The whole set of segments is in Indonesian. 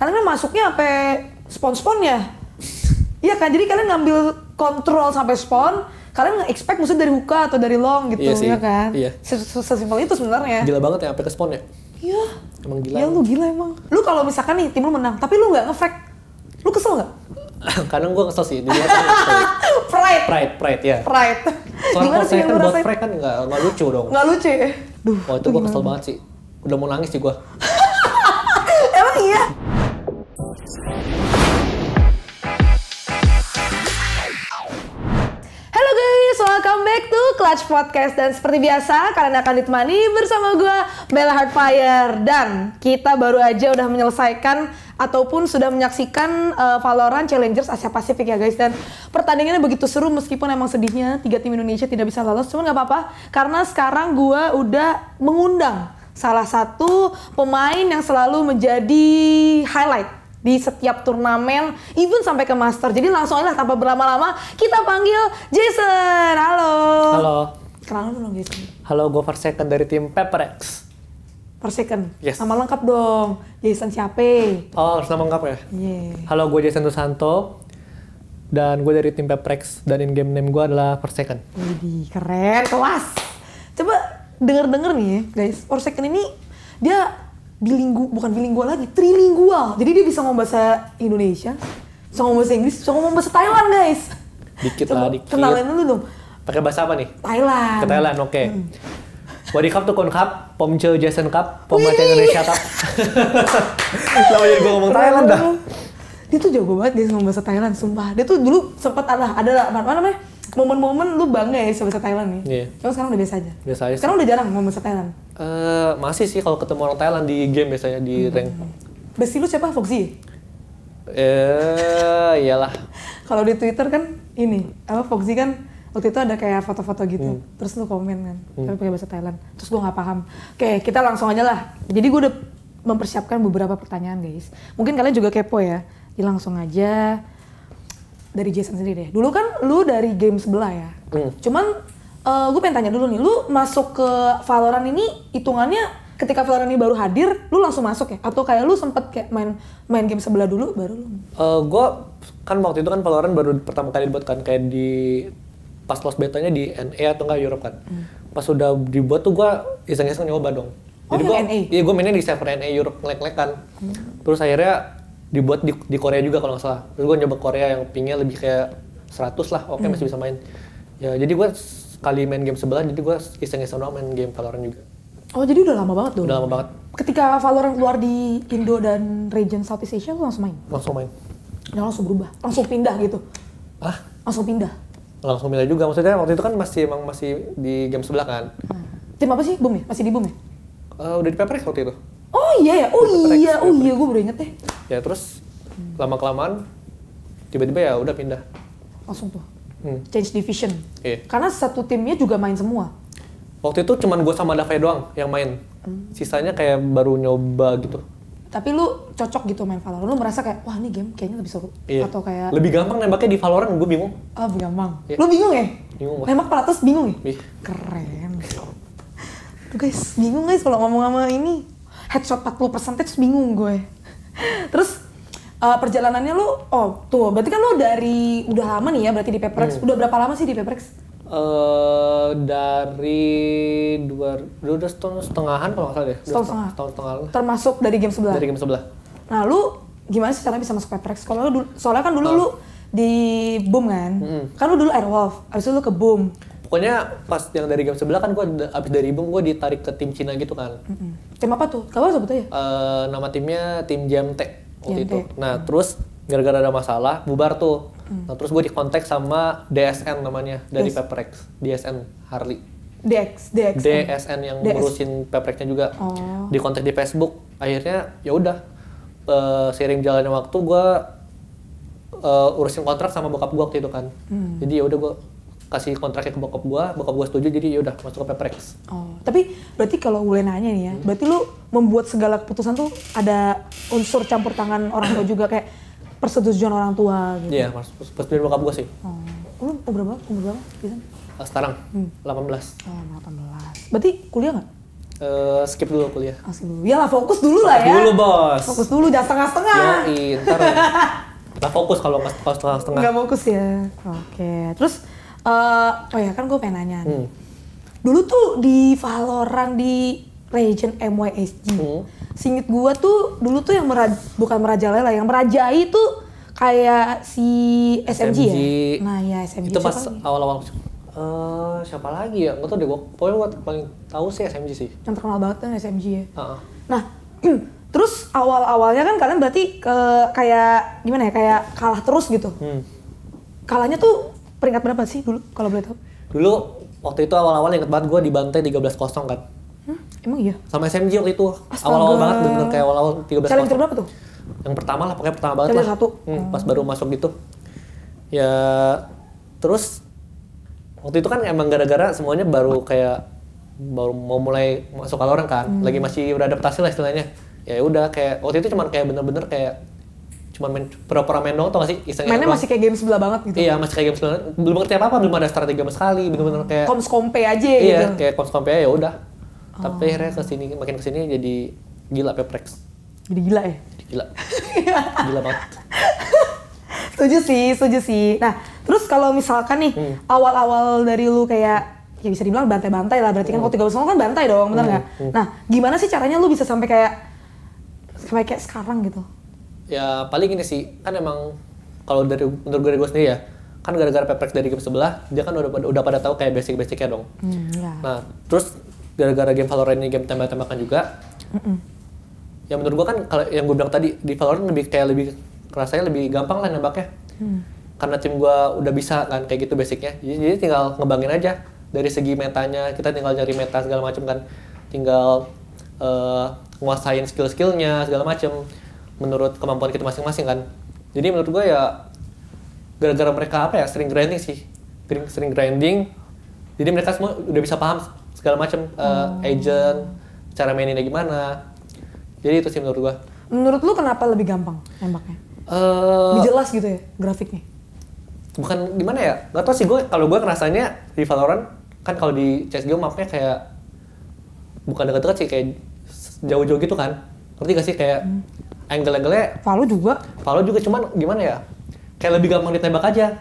Karena kan masuknya sampai spon-spon ya. Iya kan, jadi kalian ngambil kontrol sampai spon, kalian nge-expect musuh dari hookah atau dari long gitu, iya sih. ya kan? Iya. Sesimpel itu sebenarnya. Gila banget ya sampai ke spon ya. Iya. Emang gila. Iya lu gila emang. Lu kalau misalkan nih tim lu menang, tapi lu nggak nge Lu kesel nggak? Kadang gua kesel sih. Di pride. Pride, pride ya. Pride. Soalnya kalau saya kan buat frag kan nggak lucu dong. Nggak lucu ya? Duh, oh itu, itu gue kesel banget sih. Udah mau nangis sih gue. Touch Podcast dan seperti biasa kalian akan ditemani bersama gue Bella Hardfire dan kita baru aja udah menyelesaikan ataupun sudah menyaksikan uh, Valorant Challengers Asia Pasifik ya guys dan pertandingannya begitu seru meskipun emang sedihnya tiga tim Indonesia tidak bisa lolos cuman nggak apa-apa karena sekarang gue udah mengundang salah satu pemain yang selalu menjadi highlight di setiap turnamen, even sampai ke master. Jadi langsung aja lah, tanpa berlama-lama kita panggil Jason. Halo. Halo. Kenalan dong Jason. Halo, gue first second dari tim Peperex. Per second? Yes. Nama lengkap dong. Jason siapa? Oh, harus nama lengkap ya? Yeah. Halo, gue Jason Dusanto. Dan gue dari tim Peprex. Dan in-game name gue adalah per second. Widih, keren. Kelas. Coba denger-denger nih ya, guys. Per second ini, dia Bilinggu bukan bilingual lagi trilingual jadi dia bisa ngomong bahasa Indonesia bisa ngomong bahasa Inggris bisa ngomong bahasa Thailand guys dikit Coba, lah dikit kenalin dulu dong pakai bahasa apa nih Thailand ke Thailand oke okay. hmm. Wadi tuh kon cup, Jason Cup, Pom Indonesia Cup. Lama jadi gue ngomong Thailand dah? Dia tuh jago banget dia ngomong bahasa Thailand, sumpah. Dia tuh dulu sempat ada, ada apa namanya? momen-momen lu bangga ya sama Thailand nih. Iya. Cuma sekarang udah biasa aja. Biasa aja. Sekarang udah jarang ngomong bahasa Thailand. Eh uh, masih sih kalau ketemu orang Thailand di game biasanya di hmm. rank. Besi lu siapa Foxy? Eh iyalah. kalau di Twitter kan ini apa Foxy kan waktu itu ada kayak foto-foto gitu. Hmm. Terus lu komen kan, hmm. tapi pakai bahasa Thailand. Terus gua nggak paham. Oke, kita langsung aja lah. Jadi gua udah mempersiapkan beberapa pertanyaan guys. Mungkin kalian juga kepo ya. Jadi langsung aja dari Jason sendiri deh. Dulu kan lu dari game sebelah ya. Hmm. Cuman uh, eh, gue pengen tanya dulu nih, lu masuk ke Valorant ini hitungannya ketika Valorant ini baru hadir, lu langsung masuk ya? Atau kayak lu sempet kayak main main game sebelah dulu baru lu? Uh, eh, gue kan waktu itu kan Valorant baru pertama kali dibuat kan kayak di pas los betanya di NA atau enggak Europe kan. Hmm. Pas udah dibuat tuh gue iseng-iseng nyoba dong. Jadi oh, gue, iya gue mainnya di server NA Europe ngelek-ngelek kan. Hmm. Terus akhirnya dibuat di, di Korea juga kalau nggak salah. Terus gue nyoba Korea yang pingnya lebih kayak 100 lah, oke okay, mm. masih hmm. bisa main. Ya jadi gue sekali main game sebelah, jadi gue iseng-iseng doang main game Valorant juga. Oh jadi udah lama banget tuh. Udah lama banget. Ketika Valorant keluar di Indo dan region Southeast Asia, lu langsung main? Langsung main. langsung berubah? Langsung pindah gitu? Ah? Langsung pindah? Langsung pindah juga, maksudnya waktu itu kan masih emang masih di game sebelah kan. Hmm. Tim apa sih? Boom ya? Masih di Boom ya? Uh, udah di Paperix waktu itu. Oh iya yeah. oh iya, oh iya gue baru inget deh. Ya terus lama kelamaan tiba-tiba ya udah pindah. Langsung tuh. Hmm. Change division. Iya. Karena satu timnya juga main semua. Waktu itu cuman gue sama Davai doang yang main. Hmm. Sisanya kayak baru nyoba gitu. Tapi lu cocok gitu main Valorant, lu merasa kayak, wah ini game kayaknya lebih seru. Iya. Atau kayak... Lebih gampang nembaknya di Valorant, gue bingung. Oh, lebih gampang. Iya. Lu bingung ya? Bingung gue. Nembak 400 bingung ya? Iya. Keren. Tuh guys, bingung guys kalau ngomong sama ini headshot 40% terus bingung gue terus uh, perjalanannya lu oh tuh berarti kan lu dari udah lama nih ya berarti di Peprex. hmm. udah berapa lama sih di Paperex Uh, eh, dari dua, dua, dua setahun setengahan kalau nggak salah deh. Setahun setengah. Setahun setengah. Termasuk dari game sebelah. Dari game sebelah. Nah lu gimana sih caranya bisa masuk Peprex? Kalau lu soalnya kan dulu oh. lu di Boom kan, mm -hmm. kan lu dulu Airwolf, abis itu lu ke Boom. Pokoknya pas yang dari game sebelah kan gue abis dari Ibung gue ditarik ke tim Cina gitu kan. mm hmm Tim apa tuh? Kau sebut aja? Uh, nama timnya tim Jamte waktu Jamte. itu. Nah mm. terus gara-gara ada masalah bubar tuh. Mm. Nah terus gue dikontak sama DSN namanya dari yes. Peperex, DSN Harley. DX, DX, DSN yang DS. ngurusin Peprexnya juga. Oh. Dikontak di Facebook. Akhirnya ya udah uh, eh, sering jalannya waktu gue uh, urusin kontrak sama bokap gue waktu itu kan. Hmm. Jadi ya udah gue kasih kontraknya ke bokap gua, bokap gua setuju jadi ya udah masuk ke Peprex. Oh, tapi berarti kalau gue nanya nih ya, hmm. berarti lu membuat segala keputusan tuh ada unsur campur tangan orang tua juga kayak persetujuan orang tua gitu. Iya, yeah, persetujuan bokap gua sih. Oh. Lu umur berapa? Umur berapa? Bisa? Eh, sekarang hmm. 18. Oh, 18. Berarti kuliah nggak? Uh, skip dulu kuliah. Oh, skip dulu. Iyalah, fokus dulu lah ya. Dulu, Bos. Fokus dulu jangan setengah-setengah. Yo, ntar. Kita fokus kalau nggak setengah-setengah. Gak fokus ya. Oke. Terus Uh, oh ya kan gue pengen nanya. Hmm. Dulu tuh di Valorant di Region MYSG, hmm. singit gue tuh dulu tuh yang meraj bukan merajalela, yang merajai tuh kayak si SMG, SMG. ya. Nah ya SMG. Itu pas awal-awal Uh, siapa lagi ya? Gak tau deh, gue pokoknya gue paling tahu sih SMG sih. Yang terkenal banget kan SMG ya. Uh -uh. Nah, terus awal-awalnya kan kalian berarti ke kayak gimana ya? Kayak kalah terus gitu. Hmm. Kalahnya tuh peringkat berapa sih dulu kalau boleh tahu? Dulu waktu itu awal-awal inget banget gue di Bantai 13 kosong kan. Hmm? Emang iya? Sama SMG waktu itu. Awal-awal banget bener kayak awal-awal 13 belas Challenge berapa tuh? Yang pertama lah, pokoknya pertama banget Challenge lah. satu? Hmm, hmm, pas baru masuk gitu. Ya, terus waktu itu kan emang gara-gara semuanya baru kayak baru mau mulai masuk orang kan, hmm. lagi masih beradaptasi lah istilahnya. Ya udah kayak waktu itu cuma kayak bener-bener kayak cuma main pura-pura main doang tau gak sih iseng mainnya masih kayak game sebelah banget gitu iya masih kayak game sebelah belum ngerti apa apa belum ada strategi sama sekali bener-bener kayak koms kompe aja gitu. iya gitu. kayak koms kompe aja ya udah oh. tapi akhirnya kesini makin kesini jadi gila peprex jadi gila ya Jadi gila gila banget setuju sih setuju sih nah terus kalau misalkan nih hmm. awal-awal dari lu kayak ya bisa dibilang bantai-bantai lah berarti kan kalau tiga belas kan bantai dong benar hmm, nggak hmm. hmm. nah gimana sih caranya lu bisa sampai kayak sampai kayak sekarang gitu ya paling ini sih kan emang kalau dari menurut gue, gue sendiri ya kan gara-gara pepex dari game sebelah dia kan udah udah pada tahu kayak basic-basicnya dong. Mm, yeah. Nah terus gara-gara game Valorant ini game tembak-tembakan juga. Mm -mm. Ya menurut gue kan kalau yang gue bilang tadi di Valorant lebih kayak lebih rasanya lebih gampang lah nembaknya. Mm. Karena tim gue udah bisa kan kayak gitu basicnya. Jadi, jadi tinggal ngebangin aja dari segi metanya kita tinggal nyari meta segala macam kan. Tinggal uh, nguasain skill-skillnya segala macam menurut kemampuan kita masing-masing kan jadi menurut gue ya gara-gara mereka apa ya sering grinding sih sering, sering grinding jadi mereka semua udah bisa paham segala macam eh, hmm. uh, agent cara mainnya gimana jadi itu sih menurut gue menurut lu kenapa lebih gampang tembaknya uh, eh, lebih jelas gitu ya grafiknya bukan gimana ya nggak tau sih gue kalau gue ngerasanya di Valorant kan kalau di CSGO mapnya kayak bukan dekat-dekat sih kayak jauh-jauh gitu kan ngerti gak sih kayak hmm angle-angle-nya Palu juga Palu juga cuman gimana ya kayak lebih gampang ditembak aja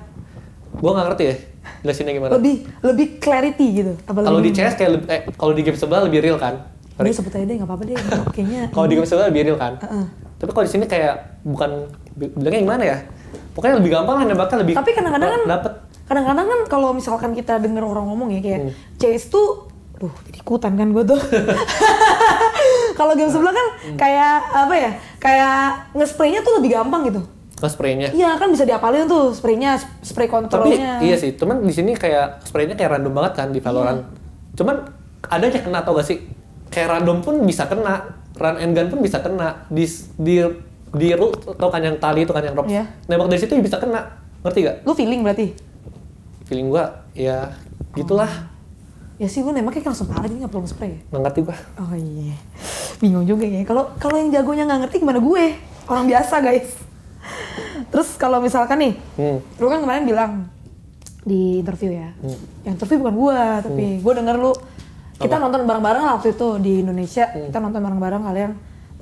gue nggak ngerti ya jelasinnya gimana lebih lebih clarity gitu kalau di chess kayak eh, kalau di game sebelah lebih real kan Sorry. Dia sebut aja deh, gak apa-apa deh. Kayaknya. kalau di game sebelah lebih real kan. Uh -uh. Tapi kalau di sini kayak bukan bilangnya gimana ya? Pokoknya lebih gampang lah nembaknya lebih. Tapi kadang-kadang kan dapet. Kadang-kadang kan kalau misalkan kita denger orang ngomong ya kayak hmm. CS tuh, duh, jadi ikutan kan gue tuh. Kalau game sebelah kan hmm. kayak apa ya? Kayak nge tuh lebih gampang gitu. Oh, spray-nya. Iya kan bisa diapalin tuh spray-nya, spray kontrolnya. Tapi iya sih, cuman di sini kayak spray-nya kayak random banget kan di Valorant. Hmm. Cuman ada yang kena tau gak sih? Kayak random pun bisa kena, run and gun pun bisa kena. Di di di atau kan yang tali itu kan yang rope. Yeah. Nembak dari situ bisa kena. Ngerti gak? Lu feeling berarti? Feeling gua ya gitulah. Oh ya sih lu nembaknya kayak langsung parah jadi gak perlu spray ya? Nggak ngerti gua. Oh iya, bingung juga ya. Kalau kalau yang jagonya nggak ngerti gimana gue? Orang biasa guys. Terus kalau misalkan nih, hmm. lu kan kemarin bilang di interview ya, hmm. yang interview bukan gua tapi hmm. gua denger lu kita Apa? nonton bareng-bareng waktu itu di Indonesia hmm. kita nonton bareng-bareng kalian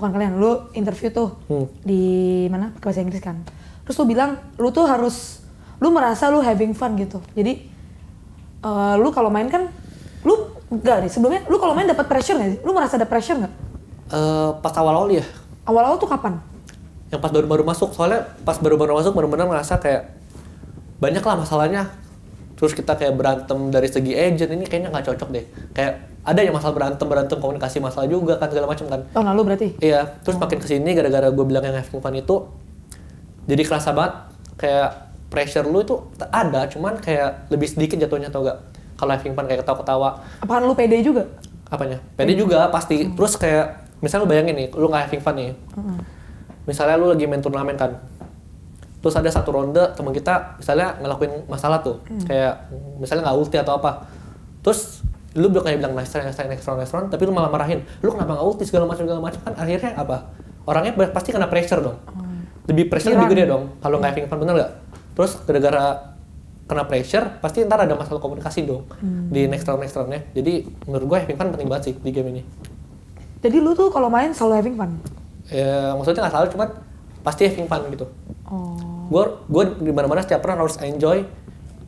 bukan kalian lu interview tuh hmm. di mana Pake bahasa Inggris kan terus lu bilang lu tuh harus lu merasa lu having fun gitu jadi uh, lu kalau main kan Lu enggak nih sebelumnya lu kalau main dapat pressure nggak sih? Lu merasa ada pressure nggak? Uh, pas awal-awal ya. Awal-awal tuh kapan? Yang pas baru-baru masuk, soalnya pas baru-baru masuk benar-benar ngerasa kayak banyak lah masalahnya. Terus kita kayak berantem dari segi agent ini kayaknya nggak cocok deh. Kayak ada yang masalah berantem berantem komunikasi masalah juga kan segala macam kan. oh lalu berarti? Iya. Terus oh. makin kesini gara-gara gue bilang yang having fun itu jadi kerasa banget kayak pressure lu itu ada cuman kayak lebih sedikit jatuhnya atau enggak kalau having fun kayak ketawa-ketawa. Apaan lu pede juga? Apanya? Pede, pede juga pasti. Hmm. Terus kayak misalnya lu bayangin nih, lu nggak having fun nih. Hmm. Misalnya lu lagi main turnamen kan. Terus ada satu ronde teman kita misalnya ngelakuin masalah tuh. Hmm. Kayak misalnya nggak ulti atau apa. Terus lu belum kayak bilang nice try, nice try, next round, next round, tapi lu malah marahin. Lu kenapa nggak ulti segala macam segala macam kan akhirnya apa? Orangnya pasti kena pressure dong. Hmm. Lebih pressure Kiran. lebih iya. gede dong kalau nggak having fun bener nggak? Terus gara-gara kena pressure pasti ntar ada masalah komunikasi dong hmm. di next round next roundnya jadi menurut gue having fun penting banget sih di game ini jadi lu tuh kalau main selalu having fun ya maksudnya nggak selalu cuma pasti having fun gitu oh. gue gue di mana mana setiap round harus enjoy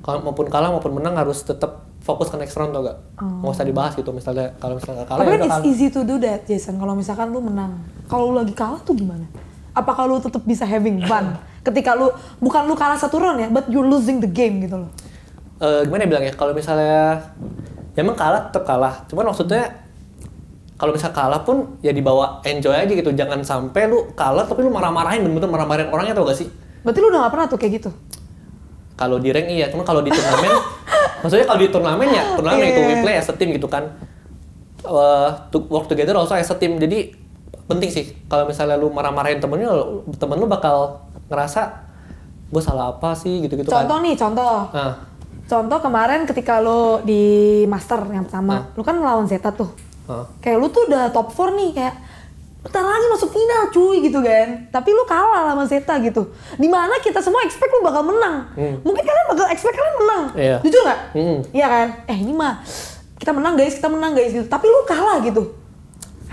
maupun kalah maupun menang harus tetap fokus ke next round tau gak oh. Gak usah dibahas gitu misalnya kalau misalnya kalah tapi ya kan it's kalah. easy to do that Jason kalau misalkan lu menang kalau lu lagi kalah tuh gimana apakah lu tetap bisa having fun ketika lu bukan lu kalah satu round ya but you losing the game gitu loh uh, gimana ya bilang ya kalau misalnya ya emang kalah tetap kalah cuman maksudnya kalau misalnya kalah pun ya dibawa enjoy aja gitu jangan sampai lu kalah tapi lu marah-marahin dan betul marah-marahin orangnya tau gak sih berarti lu udah gak pernah tuh kayak gitu kalau di rank iya cuman kalau di turnamen maksudnya kalau di turnamen ya turnamen yeah. itu iya. we play as a team gitu kan uh, to work together also as a team jadi penting sih kalau misalnya lu marah-marahin temen lu temen lu bakal ngerasa gue salah apa sih gitu-gitu kan. contoh kan. nih contoh nah. contoh kemarin ketika lu di master yang pertama nah. lu kan melawan Zeta tuh nah. kayak lu tuh udah top 4 nih kayak Bentar lagi masuk final cuy gitu kan tapi lu kalah sama Zeta gitu dimana kita semua expect lu bakal menang hmm. mungkin kalian bakal expect kalian menang yeah. jujur nggak hmm. iya kan eh ini mah kita menang guys kita menang guys gitu tapi lu kalah gitu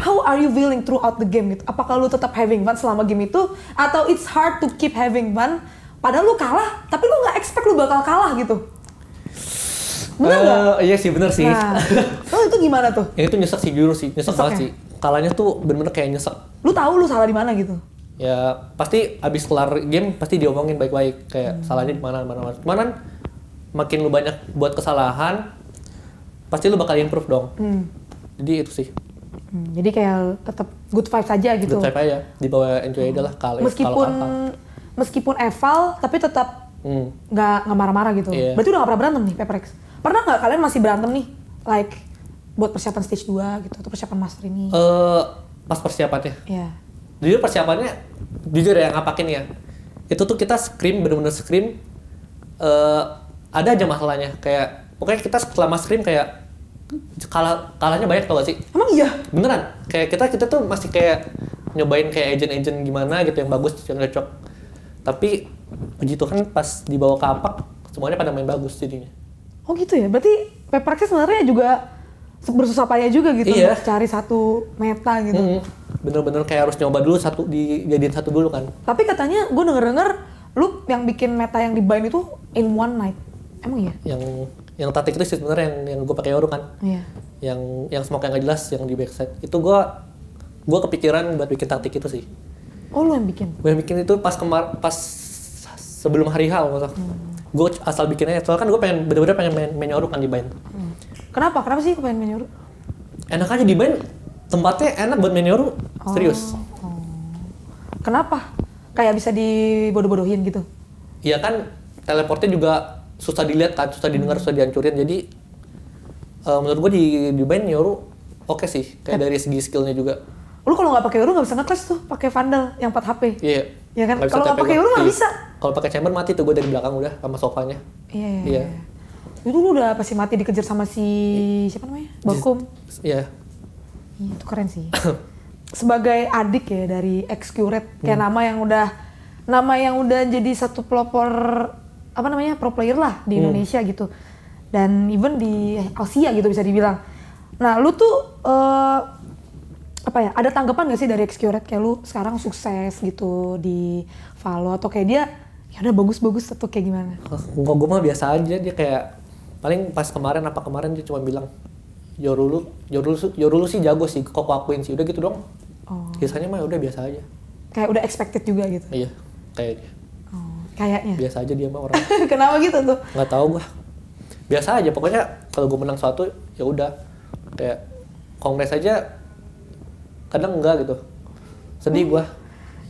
how are you feeling throughout the game gitu? Apakah lu tetap having fun selama game itu atau it's hard to keep having fun padahal lu kalah tapi lu nggak expect lu bakal kalah gitu? Bener nggak? Uh, iya sih bener sih. Nah, itu gimana tuh? Ya itu nyesek sih jujur sih, nyesek, banget ya? sih. Kalahnya tuh bener-bener kayak nyesek. Lu tahu lu salah di mana gitu? Ya pasti abis kelar game pasti diomongin baik-baik kayak hmm. salahnya di mana mana mana. Cuman makin lu banyak buat kesalahan pasti lu bakal improve dong. Hmm. Jadi itu sih. Hmm, jadi kayak tetap good vibes aja gitu. Good vibes aja, bawah enjoy hmm. adalah kalau meskipun kalo meskipun eval tapi tetap hmm. nggak hmm. nggak marah-marah gitu. Yeah. Berarti udah gak pernah berantem nih Peperex. Pernah nggak kalian masih berantem nih? Like buat persiapan stage 2 gitu atau persiapan master ini? Eh uh, pas persiapannya. Iya. Yeah. Jujur persiapannya jujur ya ngapakin ya. Itu tuh kita scream bener-bener scream uh, eh, ada aja masalahnya kayak pokoknya kita setelah scream kayak kalah kalahnya banyak tau gak sih? Emang iya? Beneran. Kayak kita kita tuh masih kayak nyobain kayak agent-agent gimana gitu yang bagus yang cocok. Tapi puji kan pas dibawa ke apak semuanya pada main bagus jadinya. Oh gitu ya. Berarti Peperknya sebenarnya juga bersusah payah juga gitu iya. untuk cari satu meta gitu. bener Bener-bener kayak harus nyoba dulu satu dijadiin satu dulu kan. Tapi katanya gue denger-denger lu yang bikin meta yang di itu in one night. Emang iya? Yang yang tatik itu sih sebenarnya yang yang gue pakai orang kan yeah. yang yang smoke yang gak jelas yang di backside itu gue gue kepikiran buat bikin taktik itu sih oh lo yang bikin gue yang bikin itu pas kemar pas sebelum hari hal, hmm. gue asal bikinnya soalnya kan gue pengen bener-bener pengen main, main Yoru kan di band. hmm. kenapa kenapa sih pengen main Yoru enak aja di band, tempatnya enak buat main Yoru oh, serius oh. kenapa kayak bisa dibodoh-bodohin gitu iya kan teleportnya juga susah dilihat kan susah didengar susah dihancurin jadi uh, menurut gue di di band Yoru oke okay sih kayak dari segi skillnya juga lu kalau nggak pakai Yoru nggak bisa ngeklas tuh pakai Vandal yang 4 HP iya yeah. ya kan kalau nggak pakai Yoru nggak iya. bisa kalau pakai chamber mati tuh gue dari belakang udah sama sofanya iya yeah. iya yeah. itu lu udah pasti mati dikejar sama si iya. siapa namanya Bakum iya yeah. itu keren sih sebagai adik ya dari ex kayak hmm. nama yang udah nama yang udah jadi satu pelopor apa namanya pro player lah di hmm. Indonesia hmm. gitu dan even di Asia gitu bisa dibilang. Nah lu tuh uh, apa ya ada tanggapan gak sih dari Excuret kayak lu sekarang sukses gitu di Valo atau kayak dia ya udah bagus-bagus atau kayak gimana? Kok gue mah biasa aja dia kayak paling pas kemarin apa kemarin dia cuma bilang yorulu yorulu yorulu sih jago sih kok akuin sih udah gitu dong. Oh. Biasanya mah ya udah biasa aja. Kayak udah expected juga gitu. Iya, kayak dia. Kayaknya. Biasa aja dia mah orang. Kenapa gitu tuh? Nggak tahu gua. Biasa aja pokoknya kalau gua menang suatu ya udah kayak kongres aja kadang enggak gitu. Sedih hmm. gua.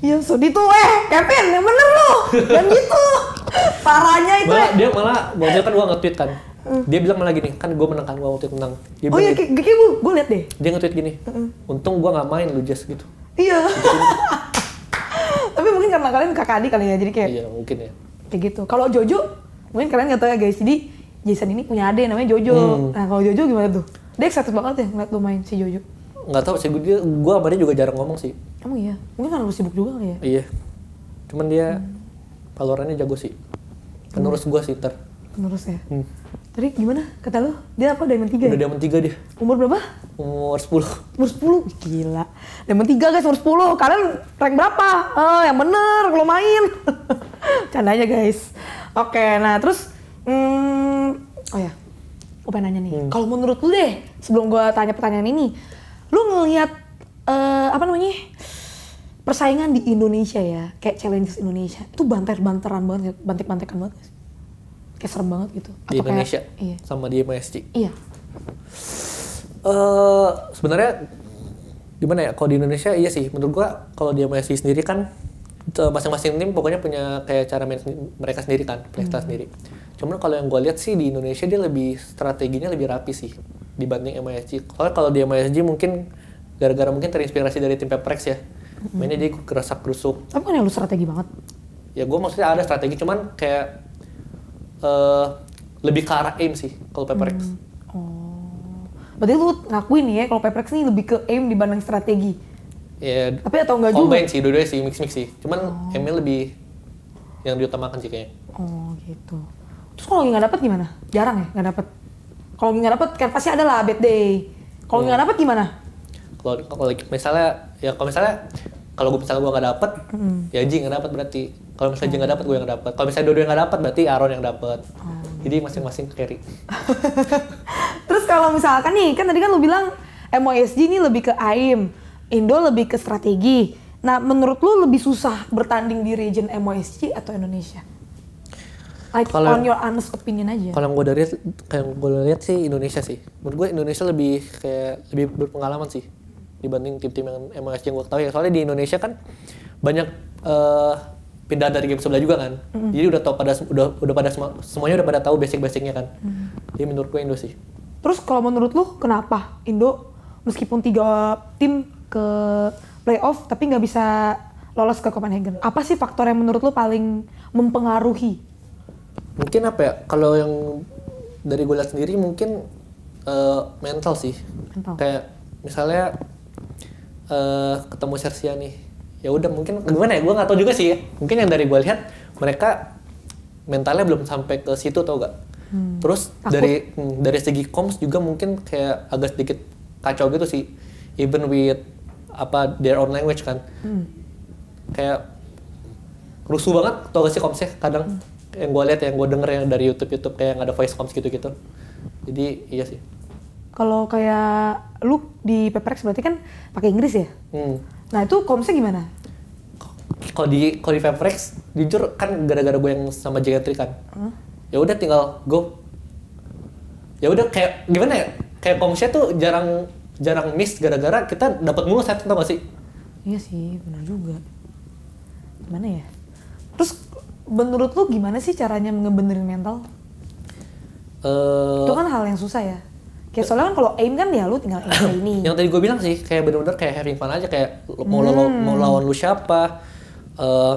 ya sedih tuh eh Kevin yang bener lu dan gitu parahnya itu malah, eh. dia malah waktu kan gua nge-tweet kan hmm. dia bilang malah gini kan gue menang kan gue waktu itu menang dia oh iya kayak gue liat deh dia nge-tweet gini hmm. untung gue nggak main lu just gitu iya gitu karena kalian kakak adik kali ya, jadi kayak. Iya mungkin ya. Kayak gitu. Kalau Jojo, mungkin kalian nggak tahu ya guys. Jadi Jason ini punya adik namanya Jojo. Hmm. Nah kalau Jojo gimana tuh? Dia excited banget ya ngeliat lo main si Jojo. Nggak tahu sih, gue gue sama dia juga jarang ngomong sih. kamu iya? Mungkin karena lu sibuk juga kali ya? Iya. Cuman dia hmm. jago sih. Menurut hmm. gue sih ter. Penerus ya? Hmm. Tadi gimana kata lu? Dia apa diamond 3 ya? Udah ya? diamond 3 dia. Umur berapa? Umur 10. Umur 10? Gila. Diamond 3 guys umur 10. Kalian rank berapa? Oh, yang bener kalau main. Candanya guys. Oke, nah terus hmm, oh ya. Gue pengen nanya nih. Hmm. Kalau menurut lu deh, sebelum gua tanya pertanyaan ini, lu ngeliat, uh, eh, apa namanya? persaingan di Indonesia ya, kayak challenges Indonesia, itu banter-banteran banget, bantek-bantekan banget kayak serem banget gitu. Atau di Indonesia kayak, iya. sama di MSC. Iya. Uh, sebenarnya gimana ya kalau di Indonesia iya sih menurut gua kalau di MSC sendiri kan eh, masing-masing tim pokoknya punya kayak cara main mereka sendiri kan hmm. playstyle hmm. sendiri cuman kalau yang gue lihat sih di Indonesia dia lebih strateginya lebih rapi sih dibanding MISG kalau kalau di MISG mungkin gara-gara mungkin terinspirasi dari tim Peprex ya hmm. mainnya jadi kerasa kerusuk tapi kan yang lu strategi banget ya gue maksudnya ada strategi cuman kayak uh, lebih ke arah aim sih kalau paperx. Hmm. Oh. Berarti lu ngakuin ya kalau paperx ini lebih ke aim dibanding strategi. Iya. Yeah, Tapi atau enggak juga? Combine sih, dua dua sih, mix-mix sih. Cuman oh. aimnya lebih yang diutamakan sih kayaknya. Oh gitu. Terus kalau nggak dapet gimana? Jarang ya nggak dapet? Kalau nggak dapet kan pasti ada lah bad day. Kalau nggak hmm. dapet gimana? Kalau misalnya ya kalau misalnya kalau gue misalnya gue nggak dapet, hmm. ya jing nggak dapet berarti. Kalau misalnya hmm. gak dapet, gue yang dapet. Kalau misalnya dua-dua gak dapet, berarti Aaron yang dapet. Hmm. Jadi masing-masing carry. Terus kalau misalkan nih, kan tadi kan lo bilang MOSG ini lebih ke AIM, Indo lebih ke strategi. Nah, menurut lu lebih susah bertanding di region MOSG atau Indonesia? Like kalo, on your honest opinion aja. Kalau gue dari kayak gue lihat sih Indonesia sih. Menurut gue Indonesia lebih kayak lebih berpengalaman sih dibanding tim-tim yang MOSG yang gue tahu ya. Soalnya di Indonesia kan banyak uh, pindah dari game sebelah juga kan. Mm. Jadi udah tau pada udah udah pada semua, semuanya udah pada tahu basic-basicnya kan. Mm. Jadi menurut gue Indo sih. Terus kalau menurut lu kenapa Indo meskipun tiga tim ke playoff tapi nggak bisa lolos ke Copenhagen? Apa sih faktor yang menurut lu paling mempengaruhi? Mungkin apa ya? Kalau yang dari gue lihat sendiri mungkin uh, mental sih. Mental. Kayak misalnya uh, ketemu Sersia nih ya udah mungkin gimana ya gue nggak tahu juga sih mungkin yang dari gue lihat mereka mentalnya belum sampai ke situ tau gak hmm, terus takut. dari hmm, dari segi koms juga mungkin kayak agak sedikit kacau gitu sih even with apa their own language kan hmm. kayak rusuh banget tau gak sih komsnya kadang hmm. yang gue lihat yang gue denger yang dari YouTube YouTube kayak yang ada voice koms gitu gitu jadi iya sih kalau kayak lu di paperex berarti kan pakai Inggris ya hmm. nah itu komsnya gimana kalau di kalau di Fabrex jujur kan gara-gara gue yang sama Jagatri kan hmm? ya udah tinggal go ya udah kayak gimana ya kayak kongsnya tuh jarang jarang miss gara-gara kita dapat mulu set tau gak sih iya sih benar juga gimana ya terus menurut lu gimana sih caranya ngebenerin mental uh, itu kan hal yang susah ya Kayak soalnya kan kalau aim kan ya lu tinggal aim ini. Yang tadi gue bilang sih kayak bener-bener kayak having fun aja kayak mau hmm. lo, mau lawan lu siapa, uh,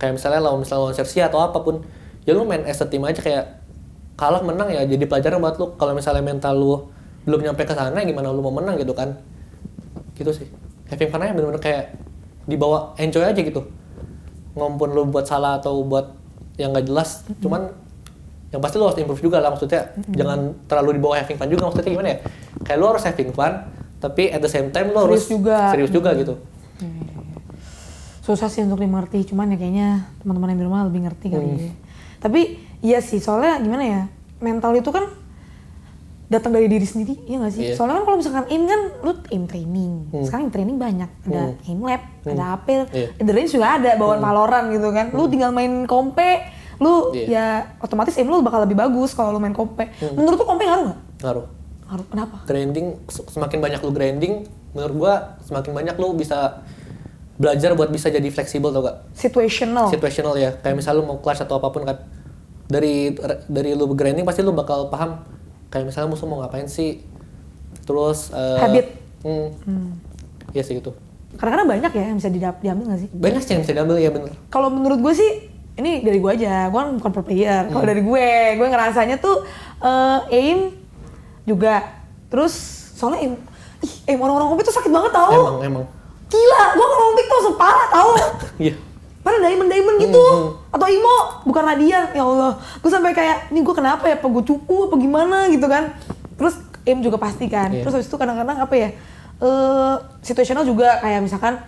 kayak misalnya lawan misalnya lawan Chelsea atau apapun ya lu main as a team aja kayak kalah menang ya jadi pelajaran buat lu kalau misalnya mental lu belum nyampe ke sana gimana lu mau menang gitu kan gitu sih having fun aja bener-bener kayak dibawa enjoy aja gitu ngompon lu buat salah atau buat yang gak jelas mm -hmm. cuman yang pasti lu harus improve juga lah maksudnya mm -hmm. jangan terlalu dibawa having fun juga maksudnya gimana ya kayak lu harus having fun tapi at the same time lu serius harus juga. serius juga mm -hmm. gitu mm-hmm susah sih untuk dimengerti cuman ya kayaknya teman-teman yang di rumah lebih ngerti kali hmm. ya. tapi iya sih soalnya gimana ya mental itu kan datang dari diri sendiri ya nggak sih yeah. soalnya kan kalau misalkan im kan lu im training hmm. sekarang im training banyak ada hmm. im lab hmm. ada apel yeah. ada range juga ada bawaan hmm. maloran gitu kan lu hmm. tinggal main kompe lu yeah. ya otomatis aim lu bakal lebih bagus kalau lu main kompe hmm. menurut lu kompe ngaruh nggak ngaruh ngaruh kenapa grinding semakin banyak lu grinding menurut gua semakin banyak lu bisa belajar buat bisa jadi fleksibel tau gak? Situational. Situational ya. Kayak hmm. misalnya lu mau clash atau apapun kan dari dari lu grinding pasti lu bakal paham kayak misalnya musuh mau ngapain sih. Terus uh, habit. Mm, hmm. Iya sih gitu. Karena kadang banyak ya yang bisa diambil gak sih? Banyak sih yang bisa diambil ya bener. Kalau menurut gue sih ini dari gue aja, gue kan bukan pro player. Kalau hmm. dari gue, gue ngerasanya tuh uh, aim juga. Terus soalnya aim, ih aim orang-orang kopi tuh sakit banget tau. Emang, emang Gila, gue ngomong TikTok separah tau. Iya. Padahal diamond-diamond gitu. Atau Imo, bukan Radian. Ya Allah, gua sampai kayak, ini gua kenapa ya? Apa gue cuku Apa gimana gitu kan? Terus Im juga pasti kan. Iya. Terus habis itu kadang-kadang apa ya? Eh, situasional juga kayak misalkan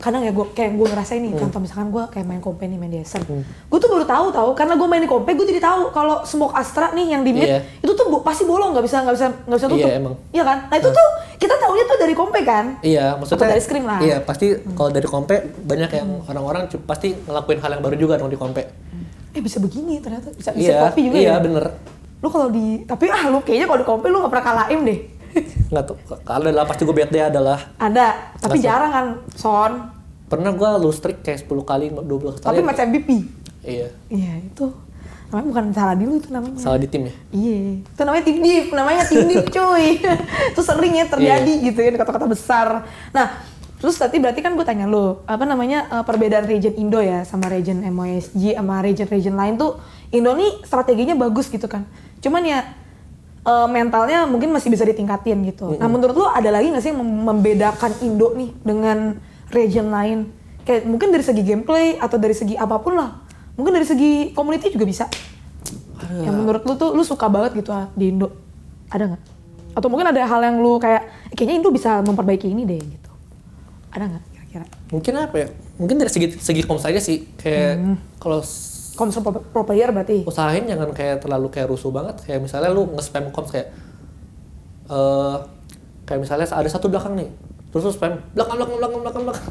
kadang ya gue kayak gue ngerasa ini hmm. contoh misalkan gue kayak main kompe nih main desain hmm. gue tuh baru tahu tahu karena gue main di kompe gue jadi tahu kalau smoke astra nih yang di mid yeah. itu tuh pasti bolong nggak bisa nggak bisa nggak bisa tutup iya yeah, emang iya kan nah itu hmm. tuh kita tahunya tuh dari kompe kan iya maksudnya Atau dari screen lah iya pasti hmm. kalau dari kompe banyak yang hmm. orang-orang hmm. pasti ngelakuin hal yang baru juga dong di kompe hmm. eh bisa begini ternyata bisa bisa iya, kopi juga iya ya? bener lu kalau di tapi ah lu kayaknya kalau di kompe lu gak pernah kalahin deh nggak tuh adalah pasti gue bad day adalah ada tapi nggak jarang kan son pernah gue lustrik kayak 10 kali 12 kali tapi macam MVP iya iya itu namanya bukan salah di lu itu namanya salah di tim ya iya itu namanya tim dip namanya tim dip cuy itu sering ya iya, iya. terjadi iya. gitu ya kata-kata besar nah Terus tadi berarti kan gue tanya lo, apa namanya eh, perbedaan region Indo ya sama region MOSG sama region-region lain tuh Indo nih strateginya bagus gitu kan. Cuman ya uh, mentalnya mungkin masih bisa ditingkatin gitu. Mm -hmm. Nah menurut lu ada lagi nggak sih yang membedakan Indo nih dengan region lain? Kayak mungkin dari segi gameplay atau dari segi apapun lah. Mungkin dari segi community juga bisa. Uh. Yang menurut lu tuh lu suka banget gitu ah, di Indo. Ada nggak? Atau mungkin ada hal yang lu kayak eh, kayaknya Indo bisa memperbaiki ini deh gitu. Ada nggak kira-kira? Mungkin apa ya? Mungkin dari segi segi kom saja sih kayak hmm. kalau komsel pro, player berarti usahain jangan kayak terlalu kayak rusuh banget kayak misalnya lu nge-spam koms kayak uh, kayak misalnya ada satu belakang nih terus lu spam belakang belakang belakang belakang belakang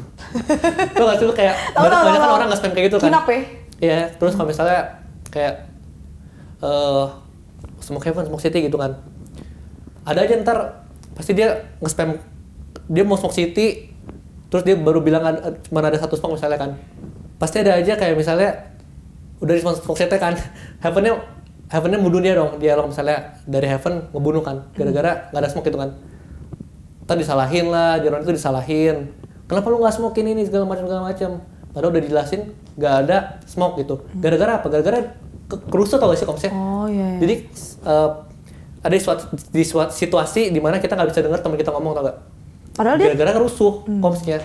lu nggak sih lu kayak banyak kan orang nggak spam kayak gitu kan kenapa ya iya terus kalau misalnya kayak uh, smoke heaven smoke city gitu kan ada aja ntar pasti dia nge-spam dia mau smoke city terus dia baru bilang cuma ada satu smoke misalnya kan pasti ada aja kayak misalnya udah respons Foxette kan Heavennya Heavennya bunuh dia dong dia dialog misalnya dari Heaven ngebunuh kan gara-gara hmm. nggak ada smoke itu kan tadi disalahin lah jeron itu disalahin kenapa lu nggak smoke ini ini segala macam segala macam padahal udah dijelasin nggak ada smoke gitu hmm. gara-gara apa gara-gara kerusuh tau gak sih komsnya oh, iya, iya. jadi uh, ada di suatu, di suatu situasi dimana kita nggak bisa dengar teman kita ngomong tau gak padahal gara-gara dia gara-gara kerusuh hmm. komsnya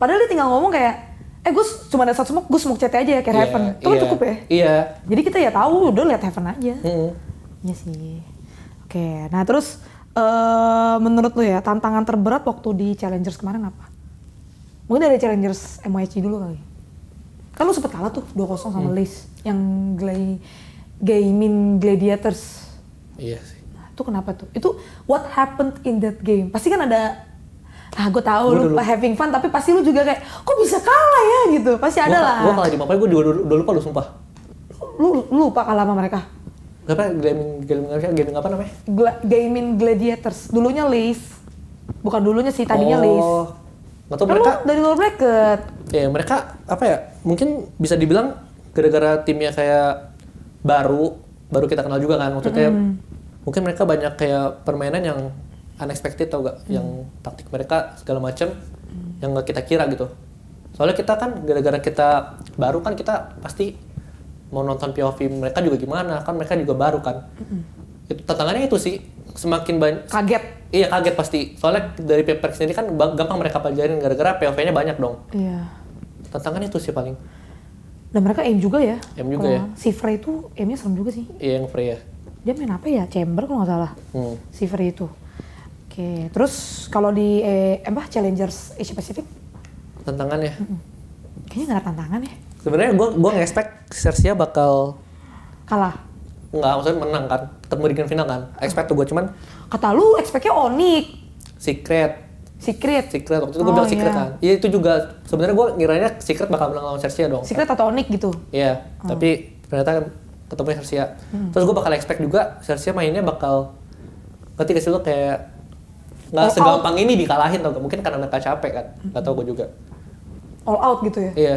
padahal dia tinggal ngomong kayak eh gue cuma ada satu smoke, gue smoke CT aja ya kayak yeah, Heaven. Kan itu iya. yeah, cukup ya? Iya. Yeah. Jadi kita ya tahu udah lihat Heaven aja. Hmm. Iya mm. sih. Oke, nah terus uh, menurut lu ya tantangan terberat waktu di Challengers kemarin apa? Mungkin dari Challengers MYC dulu kali. Kan lu sempet kalah tuh dua kosong sama mm. Liz yang gladi gaming gladiators. Iya sih. Nah, itu kenapa tuh? Itu what happened in that game? Pasti kan ada ah gue tahu gua lu dulu. having fun tapi pasti lu juga kayak kok bisa kalah ya gitu pasti ada lah gue kalah di Mobile gue udah, dulu lupa lu sumpah lu, lu lupa kalah sama mereka apa gaming gaming apa gaming apa namanya Gla, gaming gladiators dulunya Leaf bukan dulunya sih tadinya oh. Leaf Gak tau kan mereka dari luar bracket ya mereka apa ya mungkin bisa dibilang gara-gara timnya kayak baru baru kita kenal juga kan maksudnya mm mungkin mereka banyak kayak permainan yang unexpected tau gak hmm. yang taktik mereka segala macam hmm. yang gak kita kira gitu soalnya kita kan gara-gara kita baru kan kita pasti mau nonton POV mereka juga gimana kan mereka juga baru kan hmm. itu tantangannya itu sih semakin banyak kaget iya kaget pasti soalnya dari paper sendiri kan gampang mereka pelajarin gara-gara POV-nya banyak dong iya tantangannya itu sih paling dan mereka aim juga ya aim juga ya si Frey itu aimnya serem juga sih iya yang Frey ya dia main apa ya chamber kalau nggak salah hmm. si Frey itu Oke, terus kalau di eh, apa Challengers Asia Pacific? Tantangan ya? Mm-hmm. Kayaknya nggak ada tantangan ya. Sebenarnya gue gue nge-expect Sersia bakal kalah. Nggak, maksudnya menang kan, ketemu di grand final kan. Expect tuh gue cuman. Kata lu expectnya Onik. Secret. Secret. Secret waktu itu gue oh, bilang Secret yeah. kan. Iya itu juga sebenarnya gue ngiranya Secret bakal menang lawan Sersia dong. Secret atau Onik gitu. Iya, yeah, oh. tapi ternyata kan ketemu Sersia. Hmm. Terus gue bakal expect juga Sersia mainnya bakal ketika sih lo kayak nggak segampang out. ini dikalahin tau gak mungkin karena mereka capek kan Gak tau gue juga all out gitu ya iya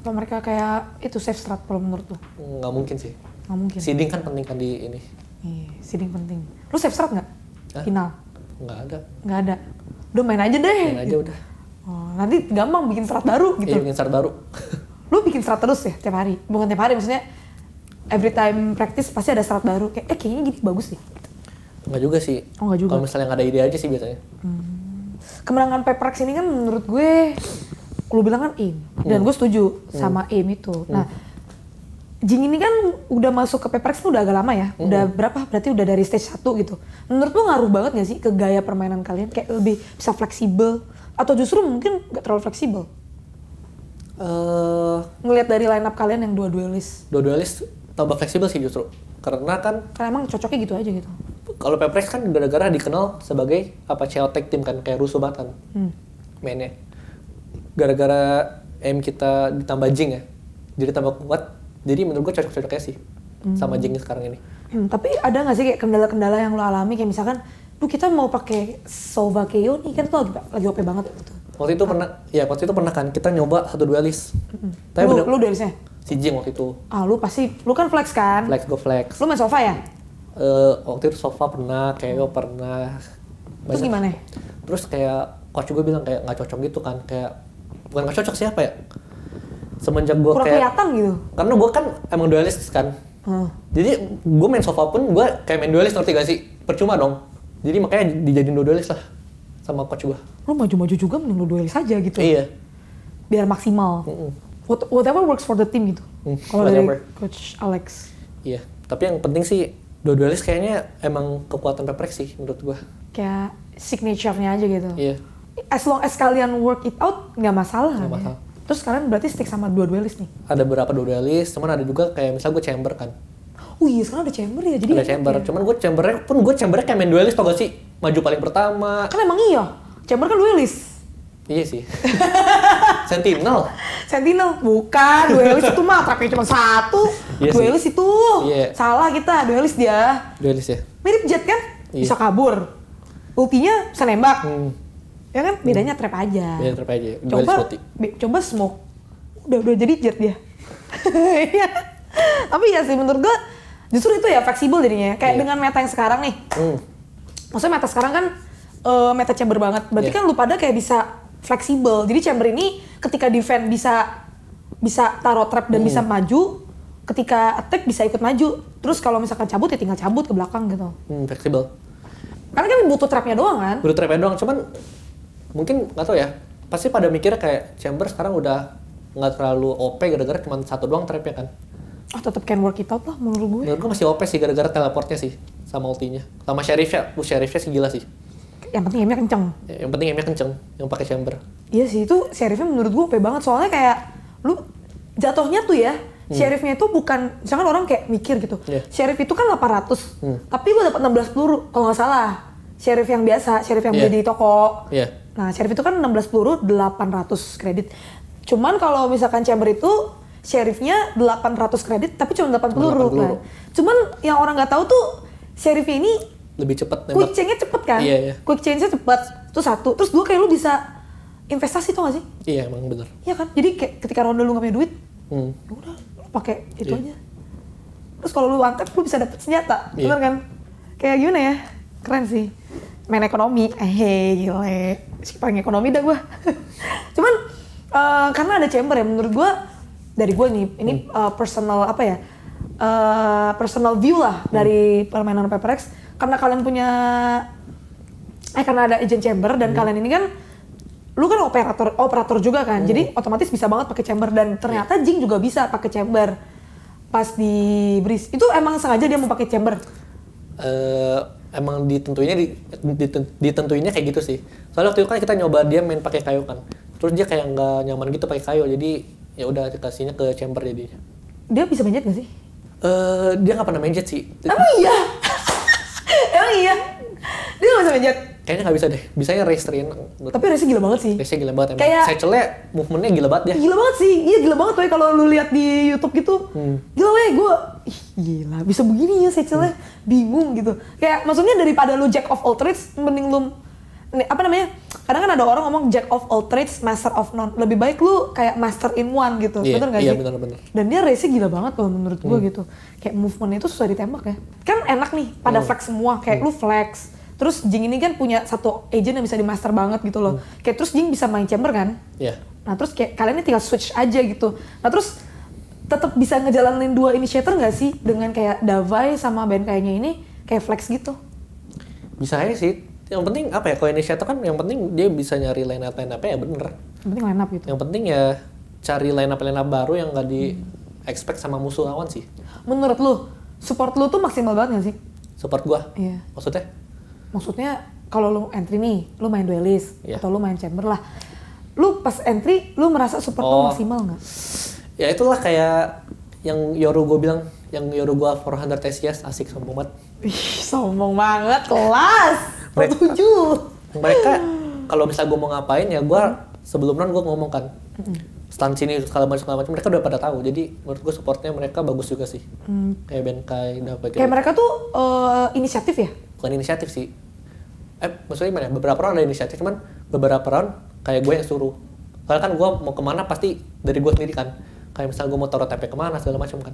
Kalau mereka kayak itu safe strat kalau menurut lo nggak mungkin sih nggak mungkin seeding kan penting kan di ini iya seeding penting lu safe strat nggak final nggak ada nggak ada udah main aja deh main aja udah oh, nanti gampang bikin strat baru gitu iya, bikin strat baru lu bikin strat terus ya tiap hari bukan tiap hari maksudnya every time practice pasti ada strat baru kayak eh kayaknya gini bagus sih Enggak juga sih. Oh, enggak juga. Kalau misalnya nggak ada ide aja sih biasanya. Hmm. Kemenangan Peprax ini kan menurut gue, lu bilang kan aim. Dan hmm. gue setuju hmm. sama aim itu. Hmm. Nah, Jing ini kan udah masuk ke Peprax udah agak lama ya. Hmm. Udah berapa? Berarti udah dari stage 1 gitu. Menurut lu ngaruh banget gak sih ke gaya permainan kalian? Kayak lebih bisa fleksibel? Atau justru mungkin gak terlalu fleksibel? Uh, Ngelihat dari line up kalian yang dua duelis. Dua duelis tambah fleksibel sih justru. Karena kan... Karena emang cocoknya gitu aja gitu kalau Pepres kan gara-gara dikenal sebagai apa ceotek tim kan kayak rusuh banget kan hmm. mainnya gara-gara M kita ditambah jing ya jadi tambah kuat jadi menurut gue cocok-cocoknya sih hmm. sama jing sekarang ini hmm, tapi ada nggak sih kayak kendala-kendala yang lo alami kayak misalkan lu kita mau pakai Sova Keo nih kan tuh lagi, lagi OP banget gitu. Waktu itu ah. pernah, ya waktu itu pernah kan kita nyoba satu dua list hmm Tapi lu, bener, lu Si Jing waktu itu. Ah lu pasti, lu kan flex kan? Flex, go flex. Lu main sofa ya? uh, waktu itu sofa pernah kayak hmm. pernah terus gimana terus kayak coach juga bilang kayak nggak cocok gitu kan kayak bukan nggak cocok siapa ya semenjak gue kayak kelihatan gitu karena gue kan emang dualis kan hmm. jadi gue main sofa pun gue kayak main dualis ngerti gak sih percuma dong jadi makanya dijadiin dualis lah sama coach gue lo maju-maju juga mending lo dualis aja gitu iya biar maksimal mm -mm. What, whatever works for the team gitu mm, kalau dari coach Alex iya tapi yang penting sih dua-dualis kayaknya emang kekuatan peprek sih menurut gua kayak signature-nya aja gitu iya yeah. as long as kalian work it out nggak masalah nggak masalah ya? terus kalian berarti stick sama dua-dualis nih ada berapa dua-dualis cuman ada juga kayak misalnya gua chamber kan Oh iya sekarang ada chamber ya jadi ada ya, chamber ya? cuman gue chambernya pun gue chambernya kayak main duelist tau gak sih maju paling pertama kan emang iya chamber kan duelist iya sih sentinel sentinel bukan duelist itu mah tapi cuma satu Iya duelis itu. yeah. Salah kita, duelis dia. Duelis ya. Mirip Jet kan? yeah. Bisa kabur. Ultinya bisa nembak. Hmm. Ya kan bedanya hmm. trap aja. Bedanya trap aja. coba be- coba smoke. Udah udah jadi Jet dia. Iya. Tapi ya sih menurut gua justru itu ya fleksibel jadinya. Kayak yeah. dengan meta yang sekarang nih. Hmm. Maksudnya meta sekarang kan uh, meta chamber banget. Berarti yeah. kan lu pada kayak bisa fleksibel. Jadi chamber ini ketika defend bisa bisa taruh trap dan hmm. bisa maju, ketika attack bisa ikut maju. Terus kalau misalkan cabut ya tinggal cabut ke belakang gitu. Hmm, fleksibel. Karena kan butuh trapnya doang kan? Butuh trapnya doang, cuman mungkin nggak tau ya. Pasti pada mikirnya kayak Chamber sekarang udah nggak terlalu OP gara-gara cuma satu doang trapnya kan? Oh ah, tetap can work it out lah menurut gue. Menurut gue masih OP sih gara-gara teleportnya sih sama ultinya. Sama sheriffnya, bu sheriffnya sih gila sih. Yang penting aimnya kenceng. Ya, yang penting aimnya kenceng, yang pakai chamber. Iya sih itu sheriffnya menurut gue OP banget soalnya kayak lu jatuhnya tuh ya Hmm. Sheriffnya itu bukan, misalkan orang kayak mikir gitu. Yeah. Sheriff itu kan 800, hmm. tapi gue dapat 16 peluru kalau nggak salah. Sheriff yang biasa, sheriff yang yeah. beli di toko. Yeah. Nah, sheriff itu kan 16 peluru 800 kredit. Cuman kalau misalkan chamber itu sheriffnya 800 kredit tapi cuma 8 peluru, kan. Cuman yang orang nggak tahu tuh sheriff ini lebih cepat nembak. Quick change-nya cepet kan? Iya, iya. Quick change-nya cepet. Itu satu. Terus dua kayak lu bisa investasi tuh gak sih? Iya emang bener. Iya kan? Jadi kayak ketika ronde lu gak punya duit, hmm. Ya udah pakai itu yeah. aja terus kalau lu angkat lu bisa dapet senjata yeah. bener kan kayak gimana ya keren sih main ekonomi eh gile si paling ekonomi dah gue cuman uh, karena ada chamber ya menurut gue dari gue nih ini hmm. uh, personal apa ya uh, personal view lah hmm. dari permainan PPRX karena kalian punya eh karena ada agent chamber dan hmm. kalian ini kan lu kan operator operator juga kan. Hmm. Jadi otomatis bisa banget pakai chamber dan ternyata iya. Jing juga bisa pakai chamber. Pas di bris itu emang sengaja dia mau pakai chamber. Uh, emang ditentuinya di, ditentuinya kayak gitu sih. Soalnya waktu itu kan kita nyoba dia main pakai kayu kan. Terus dia kayak nggak nyaman gitu pakai kayu. Jadi ya udah kasihnya ke chamber jadi Dia bisa manjat gak sih? uh, dia nggak pernah manjat sih. Emang iya. Emang iya. Dia nggak bisa manjat kayaknya nggak bisa deh bisanya race train tapi race gila banget sih race gila banget emang kayak saya movementnya gila banget ya gila banget sih iya gila banget tuh kalau lu lihat di YouTube gitu hmm. gila weh gue gila bisa begini ya saya hmm. bingung gitu kayak maksudnya daripada lu jack of all trades mending lu apa namanya kadang kan ada orang ngomong jack of all trades master of none lebih baik lu kayak master in one gitu yeah, bener gak yeah, sih bener, bener. dan dia race gila banget loh menurut hmm. gue gitu kayak movementnya itu susah ditembak ya kan enak nih pada hmm. flex semua kayak hmm. lu flex Terus Jing ini kan punya satu agent yang bisa di master banget gitu loh. Hmm. Kayak terus Jing bisa main chamber kan? Iya. Yeah. Nah terus kayak kalian ini tinggal switch aja gitu. Nah terus tetap bisa ngejalanin dua initiator nggak sih dengan kayak Davai sama band kayaknya ini kayak flex gitu? Bisa aja sih. Yang penting apa ya? Kalau initiator kan yang penting dia bisa nyari line up line up ya bener. Yang penting line up gitu. Yang penting ya cari line up line up baru yang nggak di expect sama musuh lawan sih. Menurut lu support lu tuh maksimal banget nggak sih? Support gua? Iya. Maksudnya? maksudnya kalau lu entry nih lu main duelist yeah. atau lu main chamber lah lu pas entry lu merasa support oh. maksimal nggak ya itulah kayak yang Yoru gue bilang yang Yoru gue 400 SCS asik sombong banget Ih, sombong banget kelas mereka, mereka kalau misalnya gue mau ngapain ya gue sebelum run gue ngomong kan stand sini kalau macam segala macam mereka udah pada tahu jadi menurut gue supportnya mereka bagus juga sih hmm. kayak Benkai dan apa gitu. kayak mereka tuh uh, inisiatif ya bukan inisiatif sih eh maksudnya gimana beberapa orang ada inisiatif cuman beberapa orang kayak gue yang suruh karena kan gue mau kemana pasti dari gue sendiri kan kayak misalnya gue mau taruh TP kemana segala macam kan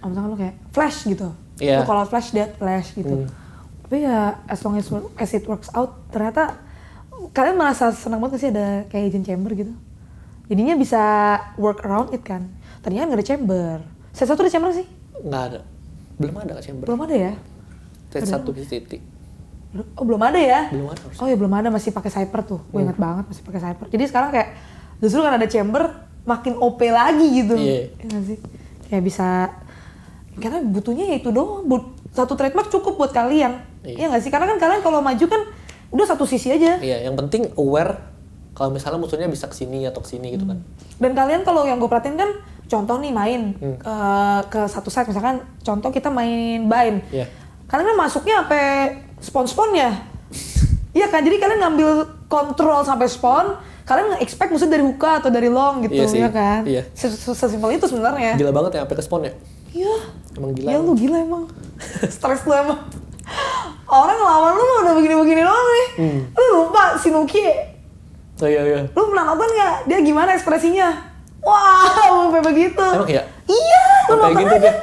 oh, misalnya lo kayak flash gitu yeah. lo kalau flash dead flash gitu hmm. tapi ya as long as, as it works out ternyata kalian merasa senang banget sih ada kayak agent chamber gitu jadinya bisa work around it kan tadinya nggak kan ada chamber set satu ada chamber sih nggak ada belum ada chamber belum ada ya set satu di titik Oh belum ada ya? Belum ada. Oh ya belum ada masih pakai cyper tuh. Gue inget hmm. banget masih pakai cyper. Jadi sekarang kayak justru kan ada chamber makin OP lagi gitu. Iya. Yeah. sih? Kayak bisa karena butuhnya ya itu doang. Satu trademark cukup buat kalian. Iya yeah. nggak sih? Karena kan kalian kalau maju kan udah satu sisi aja. Iya, yeah, yang penting aware kalau misalnya musuhnya bisa kesini atau kesini gitu hmm. kan. Dan kalian kalau yang gue perhatiin kan contoh nih main hmm. uh, ke satu side. misalkan contoh kita main bain. Yeah. Karena kan masuknya sampai spon-sponnya. Iya kan? Jadi kalian ngambil kontrol sampai spon, kalian nge-expect musuh dari hook atau dari long gitu, iya sih. ya kan? Iya. Sesimpel itu sebenarnya. Gila banget ya sampai ke spon ya? Iya. Emang gila. Iya ya? lu gila emang. Stres lu emang. Orang lawan lu udah begini-begini doang nih. Hmm. Lu lupa Nuki. Oh iya iya. Lu pernah nonton nggak? dia gimana ekspresinya? Wow, sampai begitu. Emang iya? Iya, lu nonton gitu aja. Dia.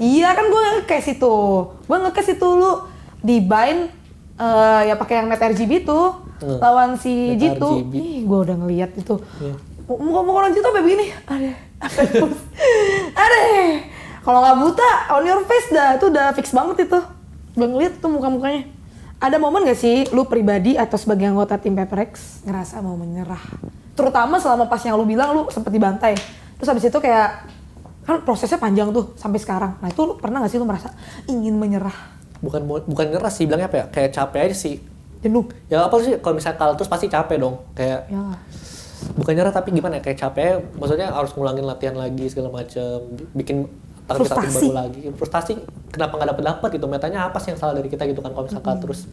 Iya kan gue ngekes itu. Gue ngekes itu lu di bind uh, ya pakai yang net RGB tuh hmm. lawan si Jitu. RGB. Ih, gue udah ngeliat itu. Yeah. Muka-muka orang Jitu kayak begini. Ada. Ada. Kalau nggak buta, on your face dah. Itu udah fix banget itu. Udah ngeliat tuh muka-mukanya. Ada momen gak sih lu pribadi atau sebagai anggota tim Peperex ngerasa mau menyerah? Terutama selama pas yang lu bilang lu seperti bantai Terus habis itu kayak kan prosesnya panjang tuh sampai sekarang. Nah itu lu pernah gak sih lu merasa ingin menyerah? bukan bukan nyerah sih bilangnya apa ya kayak capek aja sih jenuh ya apa sih kalau misalnya kalah terus pasti capek dong kayak ya. bukan nyerah tapi gimana ya? kayak capek maksudnya harus ngulangin latihan lagi segala macem bikin target baru lagi frustasi kenapa nggak dapet dapet gitu metanya apa sih yang salah dari kita gitu kan kalau misalnya kalah terus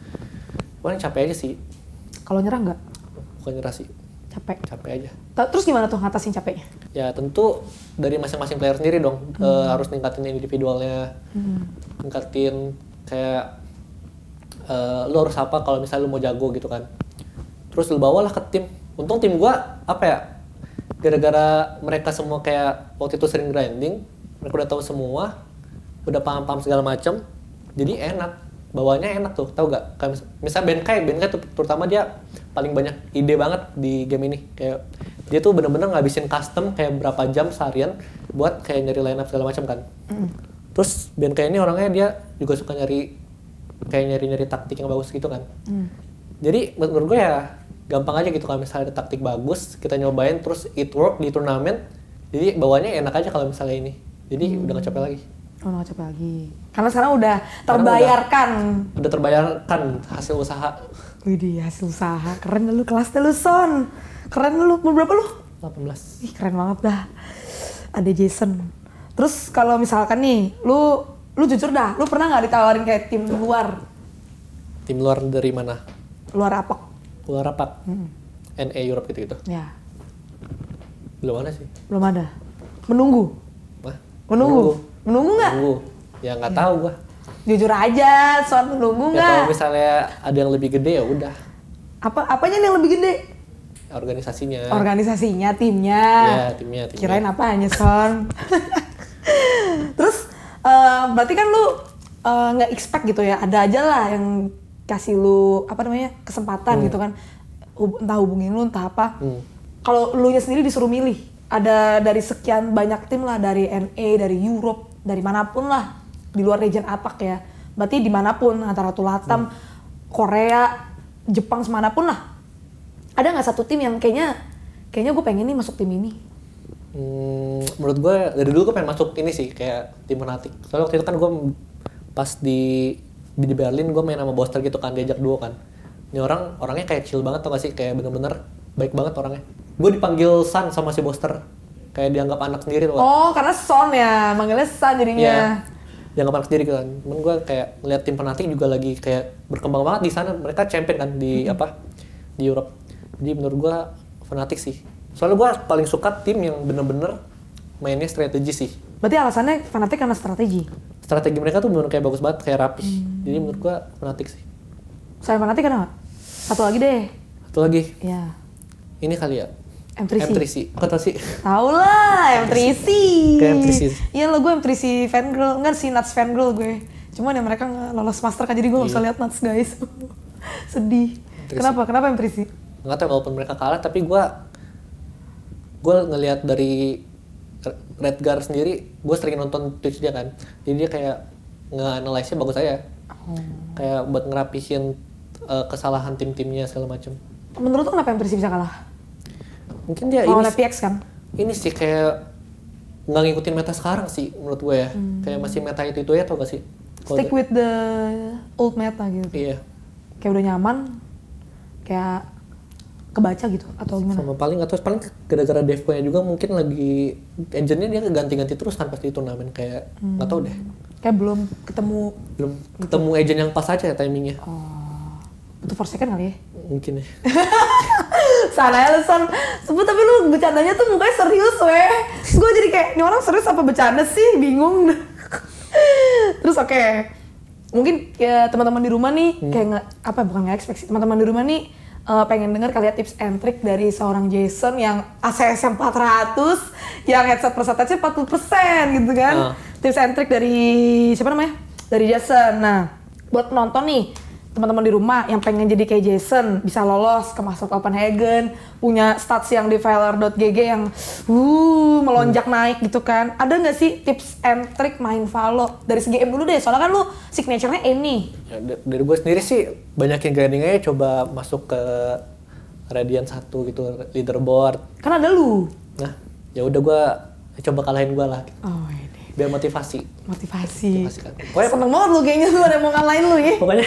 pokoknya capek aja sih kalau nyerah nggak bukan nyerah sih capek capek aja terus gimana tuh ngatasin capeknya ya tentu dari masing-masing player sendiri dong hmm. uh, harus ningkatin individualnya hmm. ningkatin kayak uh, eh, lo harus apa kalau misalnya lo mau jago gitu kan terus lo bawalah ke tim untung tim gue apa ya gara-gara mereka semua kayak waktu itu sering grinding mereka udah tahu semua udah paham-paham segala macam jadi enak bawahnya enak tuh tau gak kayak misalnya Benkai Benkai tuh terutama dia paling banyak ide banget di game ini kayak dia tuh bener-bener ngabisin custom kayak berapa jam seharian buat kayak nyari lineup segala macam kan mm terus kayak ini orangnya dia juga suka nyari kayak nyari nyari taktik yang bagus gitu kan hmm. jadi menurut gue ya gampang aja gitu kalau misalnya ada taktik bagus kita nyobain terus it work di turnamen jadi bawahnya enak aja kalau misalnya ini jadi hmm. udah gak capek lagi Oh, nggak capek lagi. Karena sekarang udah terbayarkan. udah, udah terbayarkan hasil usaha. Widih, hasil usaha. Keren lu kelas lu, Keren lu. Berapa lu? 18. Ih, keren banget dah. Ada Jason. Terus kalau misalkan nih, lu lu jujur dah, lu pernah nggak ditawarin kayak tim luar? Tim luar dari mana? Luar apa? Luar rapat? Hmm. NA Europe gitu gitu. Ya. Belum ada sih. Belum ada. Menunggu. Wah. Menunggu. Menunggu nggak? Menunggu. Ya nggak ya. tahu gua. Jujur aja, soal menunggu ya, nggak? Ya, kalau misalnya ada yang lebih gede ya udah. Apa apanya yang lebih gede? Organisasinya. Organisasinya, timnya. Ya, timnya, timnya. Kirain hanya Son? Terus uh, berarti kan lu eh, nggak uh, expect gitu ya, ada aja lah yang kasih lu apa namanya kesempatan hmm. gitu kan, Hub, entah hubungin lu entah apa. Hmm. Kalau lu nya sendiri disuruh milih, ada dari sekian banyak tim lah dari NA, dari Europe, dari manapun lah di luar region apa ya. Berarti dimanapun antara Tulatam, hmm. Korea, Jepang semanapun lah. Ada nggak satu tim yang kayaknya kayaknya gue pengen nih masuk tim ini? Hmm, menurut gue dari dulu gue pengen masuk ini sih kayak tim fanatik soalnya waktu itu kan gue pas di di Berlin gue main sama Boster gitu kan diajak duo kan ini orang orangnya kayak chill banget tau gak sih kayak bener-bener baik banget orangnya gue dipanggil San sama si Boster kayak dianggap anak sendiri tuh oh karena Son ya manggilnya San jadinya yeah. dianggap anak sendiri kan cuman gue kayak ngeliat tim fanatik juga lagi kayak berkembang banget di sana mereka champion kan di mm apa di Europe jadi menurut gue fanatik sih Soalnya gue paling suka tim yang bener-bener mainnya strategi sih. Berarti alasannya fanatik karena strategi? Strategi mereka tuh bener kayak bagus banget, kayak rapi. Hmm. Jadi menurut gue fanatik sih. Selain fanatik kenapa? Satu lagi deh. Satu lagi? Iya. Ini kali ya, M3C. M3C. Kau tau sih? Tau lah, M3C. Iya lo gue M3C fan girl, enggak sih Nuts fan girl gue. Cuman ya mereka nggak lolos master kan, jadi gue nggak iya. usah lihat Nuts guys. Sedih. M3C. Kenapa? Kenapa M3C? Nggak tau walaupun mereka kalah, tapi gue gue ngelihat dari Redgar sendiri gue sering nonton Twitch dia kan jadi dia kayak nge bagus aja hmm. kayak buat ngerapihin uh, eh, kesalahan tim-timnya segala macam menurut lo kenapa yang Persib bisa kalah mungkin dia Kalo ini PX kan ini sih kayak nggak ngikutin meta sekarang sih menurut gue ya hmm. kayak masih meta itu itu ya tau gak sih Kalo stick with the old meta gitu iya kayak udah nyaman kayak kebaca gitu atau gimana? Sama paling atau paling gara-gara Devco-nya juga mungkin lagi agentnya dia ganti-ganti terus kan pasti turnamen kayak hmm. nggak hmm. tahu deh. Kayak belum ketemu belum gitu. ketemu agent yang pas aja ya timingnya. Oh. Itu for second kali ya? Mungkin ya. Sana ya Sebut tapi lu bercandanya tuh mukanya serius weh. Gue jadi kayak ini orang serius apa bercanda sih? Bingung. terus oke. Okay mungkin ya teman-teman di rumah nih hmm. kayak nggak apa bukan nggak ekspektasi teman-teman di rumah nih uh, pengen dengar kalian tips and trick dari seorang Jason yang ACSM 400 yang headset persentasenya 40% gitu kan. Uh. Tips and trick dari siapa namanya? Dari Jason. Nah, buat penonton nih teman-teman di rumah yang pengen jadi kayak Jason bisa lolos ke masuk Copenhagen punya stats yang di Valor.gg yang uh melonjak hmm. naik gitu kan ada nggak sih tips and trick main Valo dari segi aim dulu deh soalnya kan lu signaturenya ini nih ya, dari gue sendiri sih banyak yang grinding aja coba masuk ke Radian satu gitu leaderboard kan ada lu nah ya udah gue ya coba kalahin gue lah oh, iya biar motivasi motivasi, motivasi kan. pokoknya seneng banget lu kayaknya lu ada mau ngalahin lu ya pokoknya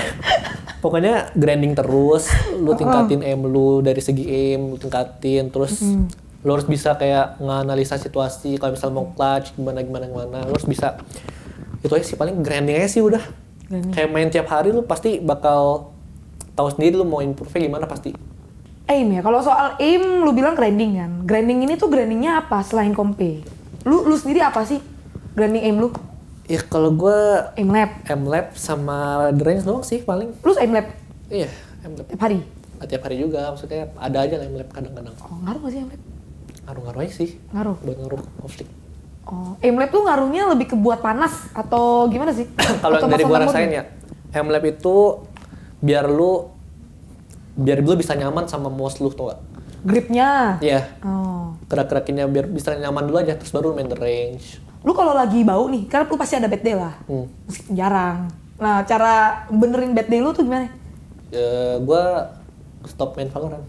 pokoknya grinding terus lu tingkatin aim lu dari segi aim lu tingkatin terus mm. -hmm. lu harus bisa kayak nganalisa situasi kalau misalnya mau clutch gimana gimana gimana lu harus bisa itu aja sih paling grinding aja sih udah grinding. kayak main tiap hari lu pasti bakal tahu sendiri lu mau improve gimana pasti aim ya kalau soal aim lu bilang grinding kan grinding ini tuh grindingnya apa selain kompe lu lu sendiri apa sih branding aim lu? Ya kalau gue aim lab. Aim lab sama the range doang sih paling. Lu aim lab? Iya, aim lab. Tiap hari? Nah, tiap hari juga, maksudnya ada aja aim lab kadang-kadang. Oh, ngaruh gak sih aim lab? Ngaruh-ngaruh aja sih. Ngaruh? Buat ngaruh konflik. Oh, aim lab tuh ngaruhnya lebih ke buat panas atau gimana sih? kalau dari gue rasain ya, aim lab itu biar lu biar lu bisa nyaman sama mouse lu tuh gripnya iya yeah. oh. gerak-gerakinnya biar bisa nyaman dulu aja terus baru main the range lu kalau lagi bau nih karena lu pasti ada bad day lah hmm. jarang nah cara benerin bad day lu tuh gimana uh, eh, gue stop main Valorant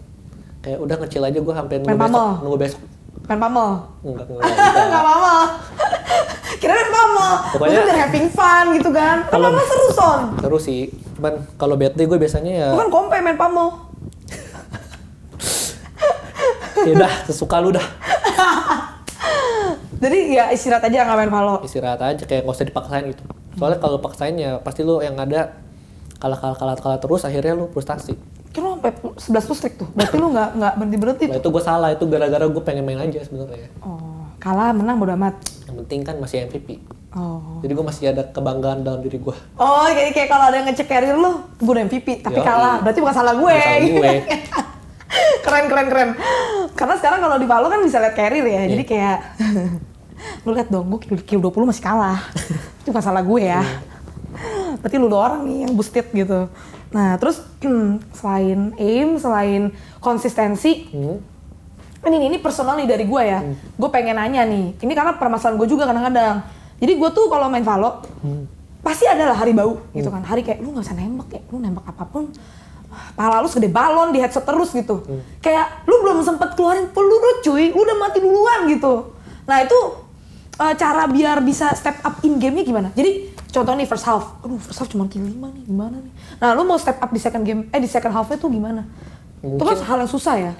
kayak udah ngecil aja gue sampai nunggu Main besok nunggu besok Main pamel? Enggak, enggak. Enggak pamel. Kira main pamel. Pokoknya udah having fun gitu kan. kan kalau pamel seru son. Seru sih. Cuman kalau bad day gue biasanya ya. Bukan kompe main pamel ya udah sesuka lu dah jadi ya istirahat aja nggak main follow istirahat aja kayak nggak usah dipaksain gitu soalnya kalau paksain ya pasti lu yang ada kalah kalah kalah kalah terus akhirnya lu frustasi kira lu sampai 11 listrik tuh berarti lu nggak nggak berhenti berhenti nah, itu gue salah itu gara-gara gue pengen main aja sebenarnya oh kalah menang bodo amat yang penting kan masih MVP Oh. Jadi gue masih ada kebanggaan dalam diri gue. Oh, jadi kayak kalau ada yang ngecek karir lu, gue MVP, tapi Yo, kalah. Berarti bukan salah gue. Bukan salah gue. keren, keren, keren karena sekarang kalau di Palu kan bisa lihat karir ya yeah. jadi iya. kayak lu lihat dong gue kill 20 masih kalah itu bukan salah gue ya yeah. berarti lu doang nih yang boosted gitu nah terus hmm, selain aim selain konsistensi mm. Ini, ini personal nih dari gue ya, hmm. gue pengen nanya nih. Ini karena permasalahan gue juga kadang-kadang. Jadi gue tuh kalau main Valo, hmm. pasti adalah hari bau gitu hmm. gitu kan. Hari kayak lu gak usah nembak ya, lu nembak apapun pala lu segede balon di headset terus gitu. Hmm. Kayak lu belum sempet keluarin peluru cuy, lu udah mati duluan gitu. Nah itu uh, cara biar bisa step up in gamenya gimana? Jadi contoh nih first half, aduh first half cuma kill 5 nih, gimana nih? Nah lu mau step up di second game, eh di second halfnya tuh gimana? Itu kan hal yang susah ya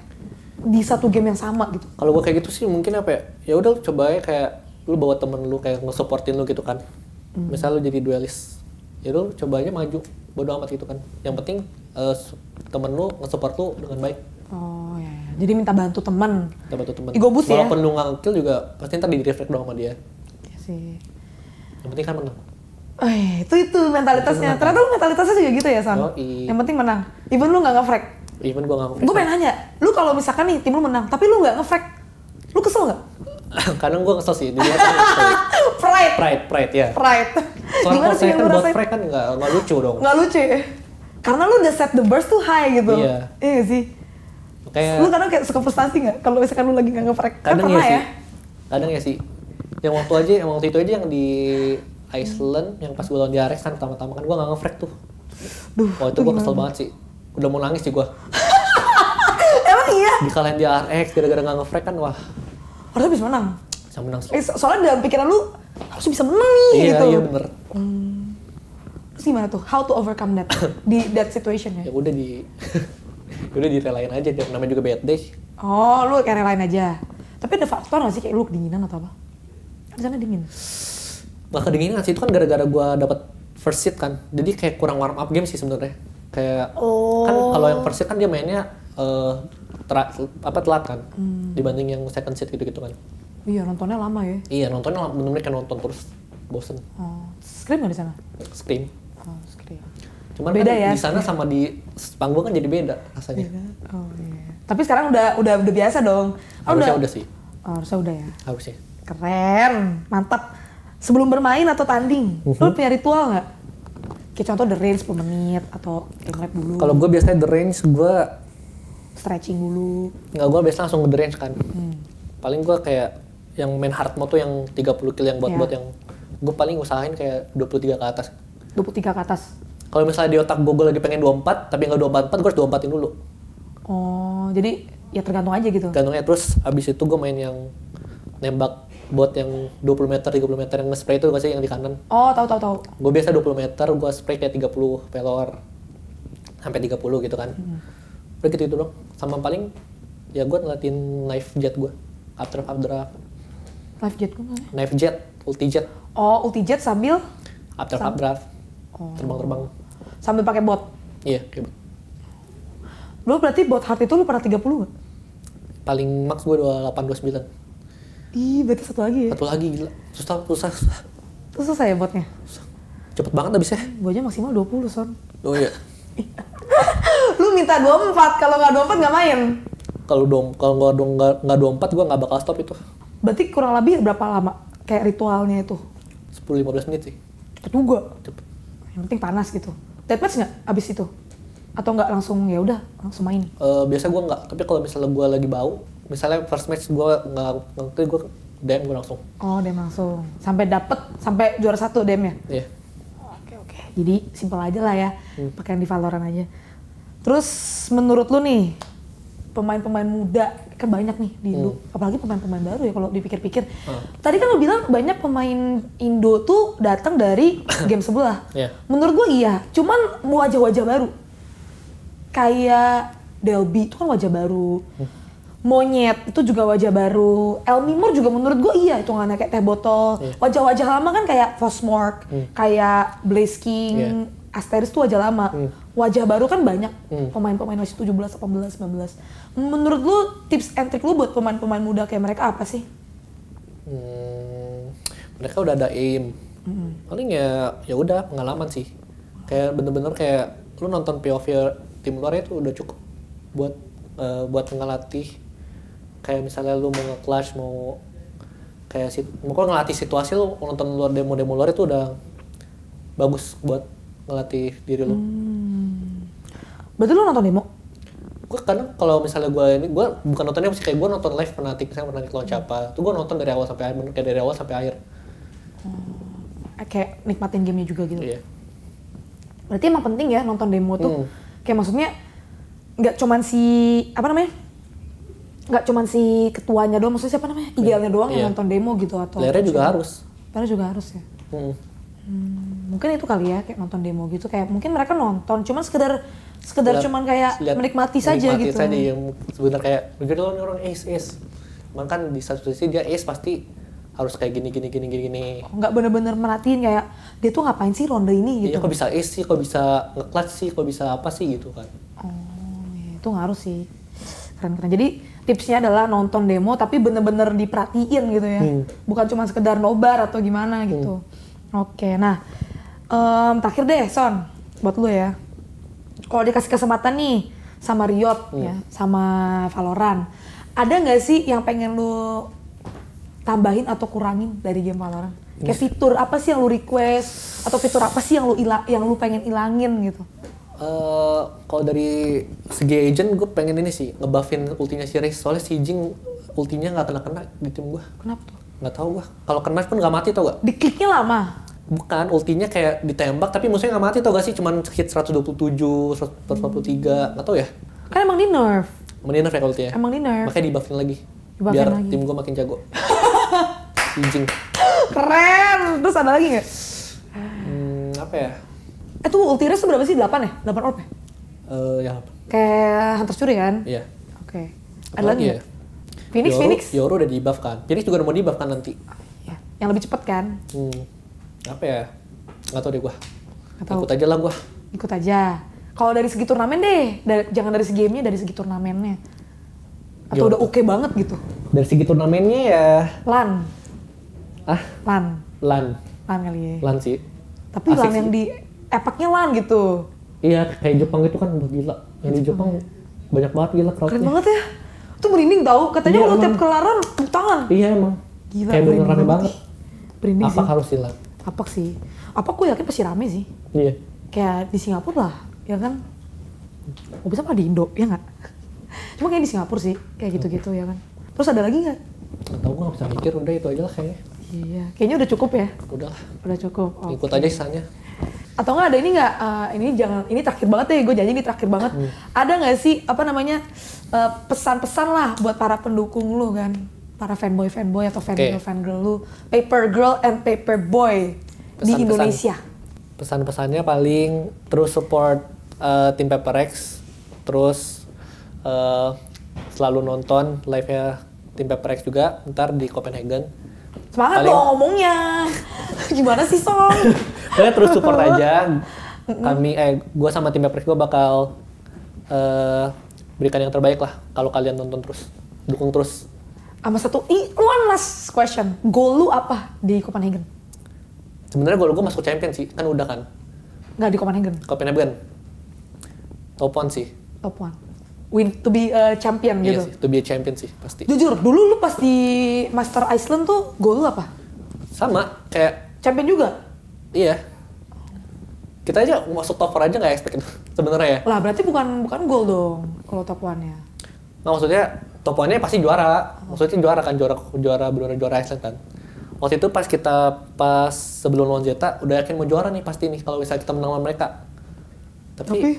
di satu game yang sama gitu. Kalau gua kayak gitu sih mungkin apa ya? Ya udah coba ya kayak lu bawa temen lu kayak nge-supportin lu gitu kan. Hmm. Misal lu jadi duelis, ya lu cobanya maju bodo amat gitu kan yang penting uh, temen lu nge-support lu dengan baik oh ya, ya. jadi minta bantu teman minta bantu teman igobus ya walaupun lu ngangkil juga pasti ntar di reflect doang sama dia iya sih yang penting kan menang Oh, iya, itu itu mentalitasnya. Ternyata lu mentalitasnya juga gitu ya, San. Oh, yang penting menang. Even lu nggak frag Even gua nggak frag Gue pengen nanya, lu kalau misalkan nih tim lu menang, tapi lu gak nge-frag, lu kesel gak? kadang gue kesel sih dunia kan pride pride pride ya pride soalnya kalau saya kan buat pride kan nggak nggak lucu dong nggak lucu ya karena lu udah set the burst tuh high gitu iya iya sih kayak lu kadang kayak suka frustasi nggak kalau misalkan lu lagi nggak ngeprek kan kadang pernah ya, ya kadang ya sih yang waktu aja yang waktu itu aja yang di Iceland yang pas gue lawan di Ares kan pertama-tama kan gue nggak ngefrek tuh Duh, oh itu gue kesel banget sih udah mau nangis sih gue emang iya di kalian di RX gara-gara nggak ngefrek kan wah harusnya bisa menang. Bisa menang. Eh, soalnya dalam pikiran lu harus bisa menang nih iya, gitu. Iya, bener. Hmm. Terus gimana tuh? How to overcome that di that situation ya? Ya udah di ya udah direlain aja namanya juga bad day. Oh, lu kayak relain aja. Tapi ada faktor gak sih kayak lu kedinginan atau apa? Di sana dingin. Gak kedinginan sih itu kan gara-gara gua dapat first seat kan. Jadi kayak kurang warm up game sih sebenarnya. Kayak kan oh. kan kalau yang first seat kan dia mainnya uh, ter, apa telat kan hmm. dibanding yang second seat gitu-gitu kan. Iya nontonnya lama ya. Iya nontonnya lama, benar-benar kayak nonton terus bosen. Oh, scream nggak di sana? Scream. Oh, scream. Cuman beda kan ya, di sana sama di panggung kan jadi beda rasanya. Beda. Oh iya. Tapi sekarang udah udah udah biasa dong. Oh, harusnya udah, udah sih. Oh, harusnya udah ya. Harusnya. Keren, mantap. Sebelum bermain atau tanding, uh mhm. -huh. lu punya ritual nggak? Kayak contoh the range 10 menit atau game dulu. Kalau gue biasanya the range gue stretching dulu Enggak, gue biasanya langsung ngedrange kan hmm. paling gue kayak yang main hard mode tuh yang 30 kilo yang buat-buat yeah. yang gue paling usahain kayak 23 ke atas 23 ke atas kalau misalnya di otak gue, lagi pengen 24 tapi nggak 24 gue harus 24 in dulu oh jadi ya tergantung aja gitu tergantungnya terus abis itu gue main yang nembak buat yang 20 meter 30 meter yang nge-spray itu sih yang di kanan oh tahu tahu tahu gue biasa 20 meter gue spray kayak 30 pelor sampai 30 gitu kan hmm udah itu dong sama paling ya gue ngeliatin knife jet gue after after draft knife jet gue knife jet ulti jet oh ulti jet sambil after Sam after oh. terbang terbang sambil pakai bot iya kayak bot lo berarti bot hard itu lu pernah 30 gak? paling max gue 28 29 Ih, berarti satu lagi ya? Satu lagi, gila. Susah, susah, susah. susah ya botnya? Cepet banget abisnya. Gue aja maksimal 20, Son. Oh iya. lu minta dua 24 kalau nggak empat nggak main kalau dong kalau nggak dong nggak 24 gue nggak bakal stop itu berarti kurang lebih berapa lama kayak ritualnya itu sepuluh lima belas menit sih cepet juga cepet yang penting panas gitu match nggak abis itu atau nggak langsung ya udah langsung main uh, biasa gue nggak tapi kalau misalnya gua lagi bau misalnya first match gua nggak ngerti gue DM gue langsung oh DM langsung sampai dapet sampai juara satu DM ya iya yeah jadi simpel aja lah ya hmm. yang di Valorant aja terus menurut lu nih pemain-pemain muda kan banyak nih di Indo hmm. apalagi pemain-pemain baru ya kalau dipikir-pikir hmm. tadi kan lu bilang banyak pemain Indo tuh datang dari game sebelah yeah. menurut gua iya cuman wajah-wajah baru kayak Delby itu kan wajah baru hmm Monyet itu juga wajah baru. El Mimur juga menurut gue iya itu nggak kayak teh botol. Iya. Wajah-wajah lama kan kayak Fosmark, mm. kayak Blaze King, yeah. Asteris itu wajah lama. Mm. Wajah baru kan banyak pemain-pemain masih 17, 18, 19. Menurut lu tips and trick lu buat pemain-pemain muda kayak mereka apa sih? Hmm, mereka udah ada aim. Mm. Paling ya ya udah pengalaman sih. Kayak bener-bener kayak lu nonton POV tim luar itu udah cukup buat uh, buat ngelatih kayak misalnya lu mau nge-clash mau kayak sih, mungkin ngelatih situasi lu nonton luar demo-demo luar itu udah bagus buat ngelatih diri lu. Hmm. Berarti lu nonton demo? Gue kadang kalau misalnya gue ini gue bukan nontonnya sih kayak gue nonton live penatik misalnya penatik lawan siapa. Itu gue nonton dari awal sampai akhir, kayak dari awal sampai akhir. Hmm. Eh, kayak nikmatin gamenya juga gitu. Iya. Berarti emang penting ya nonton demo tuh. Hmm. Kayak maksudnya nggak cuman si apa namanya nggak cuma si ketuanya doang, maksudnya siapa namanya? Idealnya doang yeah. yang iya. nonton demo gitu atau Layarnya juga harus. Layarnya juga harus ya. Hmm. hmm. mungkin itu kali ya kayak nonton demo gitu kayak mungkin mereka nonton cuman sekedar sekedar cuman kayak liat, menikmati, menikmati saja menikmati gitu. saja yang sebentar kayak begitu orang es eh, es. Eh, kan di satu sisi dia es eh, pasti harus kayak gini gini gini gini gini. Oh, nggak bener-bener merhatiin kayak dia tuh ngapain sih ronde ini iya, gitu. Iya, kok bisa es sih, kok bisa ngeklat sih, kok bisa apa sih gitu kan. Oh, ya, itu ngaruh sih. Keren-keren. Jadi tipsnya adalah nonton demo tapi bener-bener diperhatiin gitu ya hmm. bukan cuma sekedar nobar atau gimana hmm. gitu hmm. oke nah um, terakhir deh son buat lu ya kalau dikasih kesempatan nih sama Riot hmm. ya sama Valorant ada nggak sih yang pengen lu tambahin atau kurangin dari game Valorant kayak fitur apa sih yang lu request atau fitur apa sih yang lu ila yang lu pengen ilangin gitu uh, kalau dari segi agent gue pengen ini sih ngebuffin ultinya si Rex soalnya si Jing ultinya nggak kena kena di tim gue kenapa tuh nggak tahu gue kalau kena pun nggak mati tau gak dikliknya lama bukan ultinya kayak ditembak tapi musuhnya nggak mati tau gak sih cuman hit 127 143 hmm. nggak tau ya kan emang di nerf emang di nerf ya ultinya emang di nerf makanya di buffin lagi Dibuffin biar lagi. tim gue makin jago Jing keren terus ada lagi nggak hmm, apa ya Eh tuh ulti race berapa sih? 8 ya? 8 orb ya? Uh, ya. Kayak Hunter curi kan? Iya. Oke. Okay. Ada lagi ya? Phoenix, Yoru, Phoenix. Yoru udah di buff kan? Phoenix juga udah mau di buff kan nanti? Iya. Yang lebih cepat kan? Hmm. Apa ya? Gak tau deh gua. Gak tau. Ikut aja lah gua. Ikut aja. Kalau dari segi turnamen deh, dari, jangan dari segi gamenya, dari segi turnamennya. Atau Yoru. udah oke okay banget gitu? Dari segi turnamennya ya... Lan. Ah? Lan. Lan. Lan kali ya. Lan sih. Tapi Asik lan yang sih. di epeknya lan gitu iya kayak Jepang itu kan gila yang di iya, Jepang iya. banyak banget gila crowdnya keren banget ya itu merinding tau katanya iya, kalau tiap kelaran tepuk tangan iya emang gila kayak bener rame banget merinding apa harus hilang apa sih apa aku yakin pasti rame sih iya kayak di Singapura lah ya kan Gak bisa mah di Indo ya nggak cuma kayak di Singapura sih kayak gitu-gitu ya kan terus ada lagi nggak tahu gue gak bisa mikir udah itu aja lah kayaknya iya kayaknya udah cukup ya udah udah cukup okay. ikut aja sisanya atau enggak ada ini enggak uh, eh, ini jangan ini terakhir banget ya gue janji ini terakhir banget hmm. ada nggak sih apa namanya eh, pesan-pesan uh, lah buat para pendukung lu kan para fanboy fanboy atau fan girl fan girl lu paper girl and paper boy pesan, di Indonesia pesan-pesannya paling terus support uh, tim paper terus uh, selalu nonton live nya tim paper juga ntar di Copenhagen semangat Paling... dong ngomongnya gimana sih song Kalian terus support aja kami eh gue sama tim Pepres gue bakal uh, berikan yang terbaik lah kalau kalian tonton terus dukung terus sama satu i one last question goal lu apa di Copenhagen sebenarnya goal gue masuk champion sih kan udah kan nggak di Copenhagen Copenhagen top one sih top one win to be a champion iya gitu. Sih, to be a champion sih pasti. Jujur, dulu lu pas di Master Iceland tuh goal lu apa? Sama, kayak champion juga. Iya. Kita aja masuk top 4 aja nggak expect sebenarnya ya. Lah berarti bukan bukan goal dong kalau top 1-nya. Nah, maksudnya top 1-nya pasti juara. Maksudnya juara kan juara juara juara juara Iceland kan. Waktu itu pas kita pas sebelum lawan Zeta udah yakin mau juara nih pasti nih kalau misalnya kita menang lawan mereka. Tapi, Tapi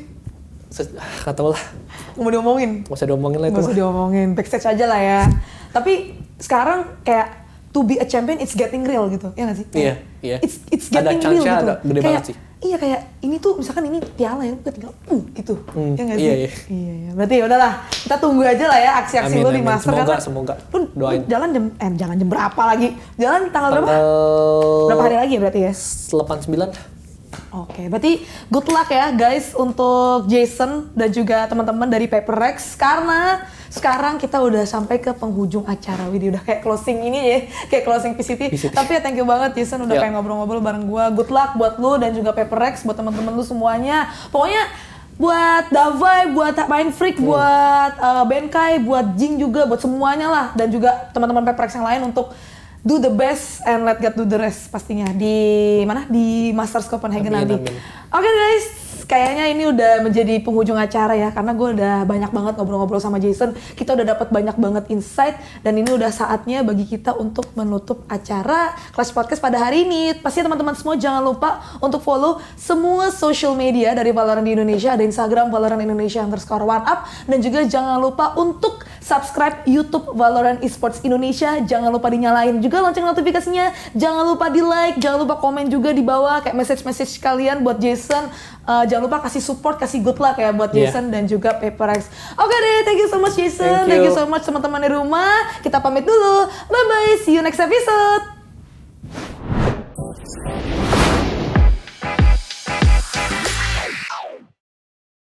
Ah, nggak tau lah. Mau diomongin? Gak usah diomongin lah itu. Gak usah diomongin, backstage aja lah ya. Tapi sekarang kayak to be a champion it's getting real gitu, ya gak sih? Iya, yeah, iya. Yeah. It's, it's getting ada real gitu. Ada gede kayak, banget sih. Iya kayak ini tuh misalkan ini piala yang gue tinggal uh gitu, mm, ya gak iya, sih? Iya, iya. iya. Berarti ya udahlah kita tunggu aja lah ya aksi-aksi lo di Master. Semoga, karena semoga. Lu, Doain. Lu jalan jam, eh jangan jam berapa lagi? Jalan tanggal, tanggal berapa? Berapa hari lagi ya berarti ya? Delapan sembilan. Oke, okay, berarti good luck ya guys untuk Jason dan juga teman-teman dari Paper Rex karena sekarang kita udah sampai ke penghujung acara video udah kayak closing ini ya, kayak closing PCT. PCT. Tapi ya thank you banget Jason udah yeah. ngobrol-ngobrol bareng gua. Good luck buat lu dan juga Paper Rex buat teman-teman lu semuanya. Pokoknya buat Davai, buat Main Freak, hmm. buat uh, Benkai, buat Jing juga, buat semuanya lah dan juga teman-teman Paper Rex yang lain untuk do the best and let God do the rest pastinya di mana di Masters Copenhagen nanti. Oke okay, guys, kayaknya ini udah menjadi penghujung acara ya karena gue udah banyak banget ngobrol-ngobrol sama Jason kita udah dapat banyak banget insight dan ini udah saatnya bagi kita untuk menutup acara Clash Podcast pada hari ini pasti teman-teman semua jangan lupa untuk follow semua social media dari Valorant di Indonesia ada Instagram Valorant Indonesia underscore one up dan juga jangan lupa untuk subscribe YouTube Valorant Esports Indonesia. Jangan lupa dinyalain juga lonceng notifikasinya. Jangan lupa di like, jangan lupa komen juga di bawah kayak message-message kalian buat Jason. Uh, jangan lupa kasih support, kasih good luck ya buat yeah. Jason dan juga PaperX. Oke okay deh, thank you so much Jason, thank you, thank you so much teman-teman di rumah. Kita pamit dulu. Bye bye, see you next episode.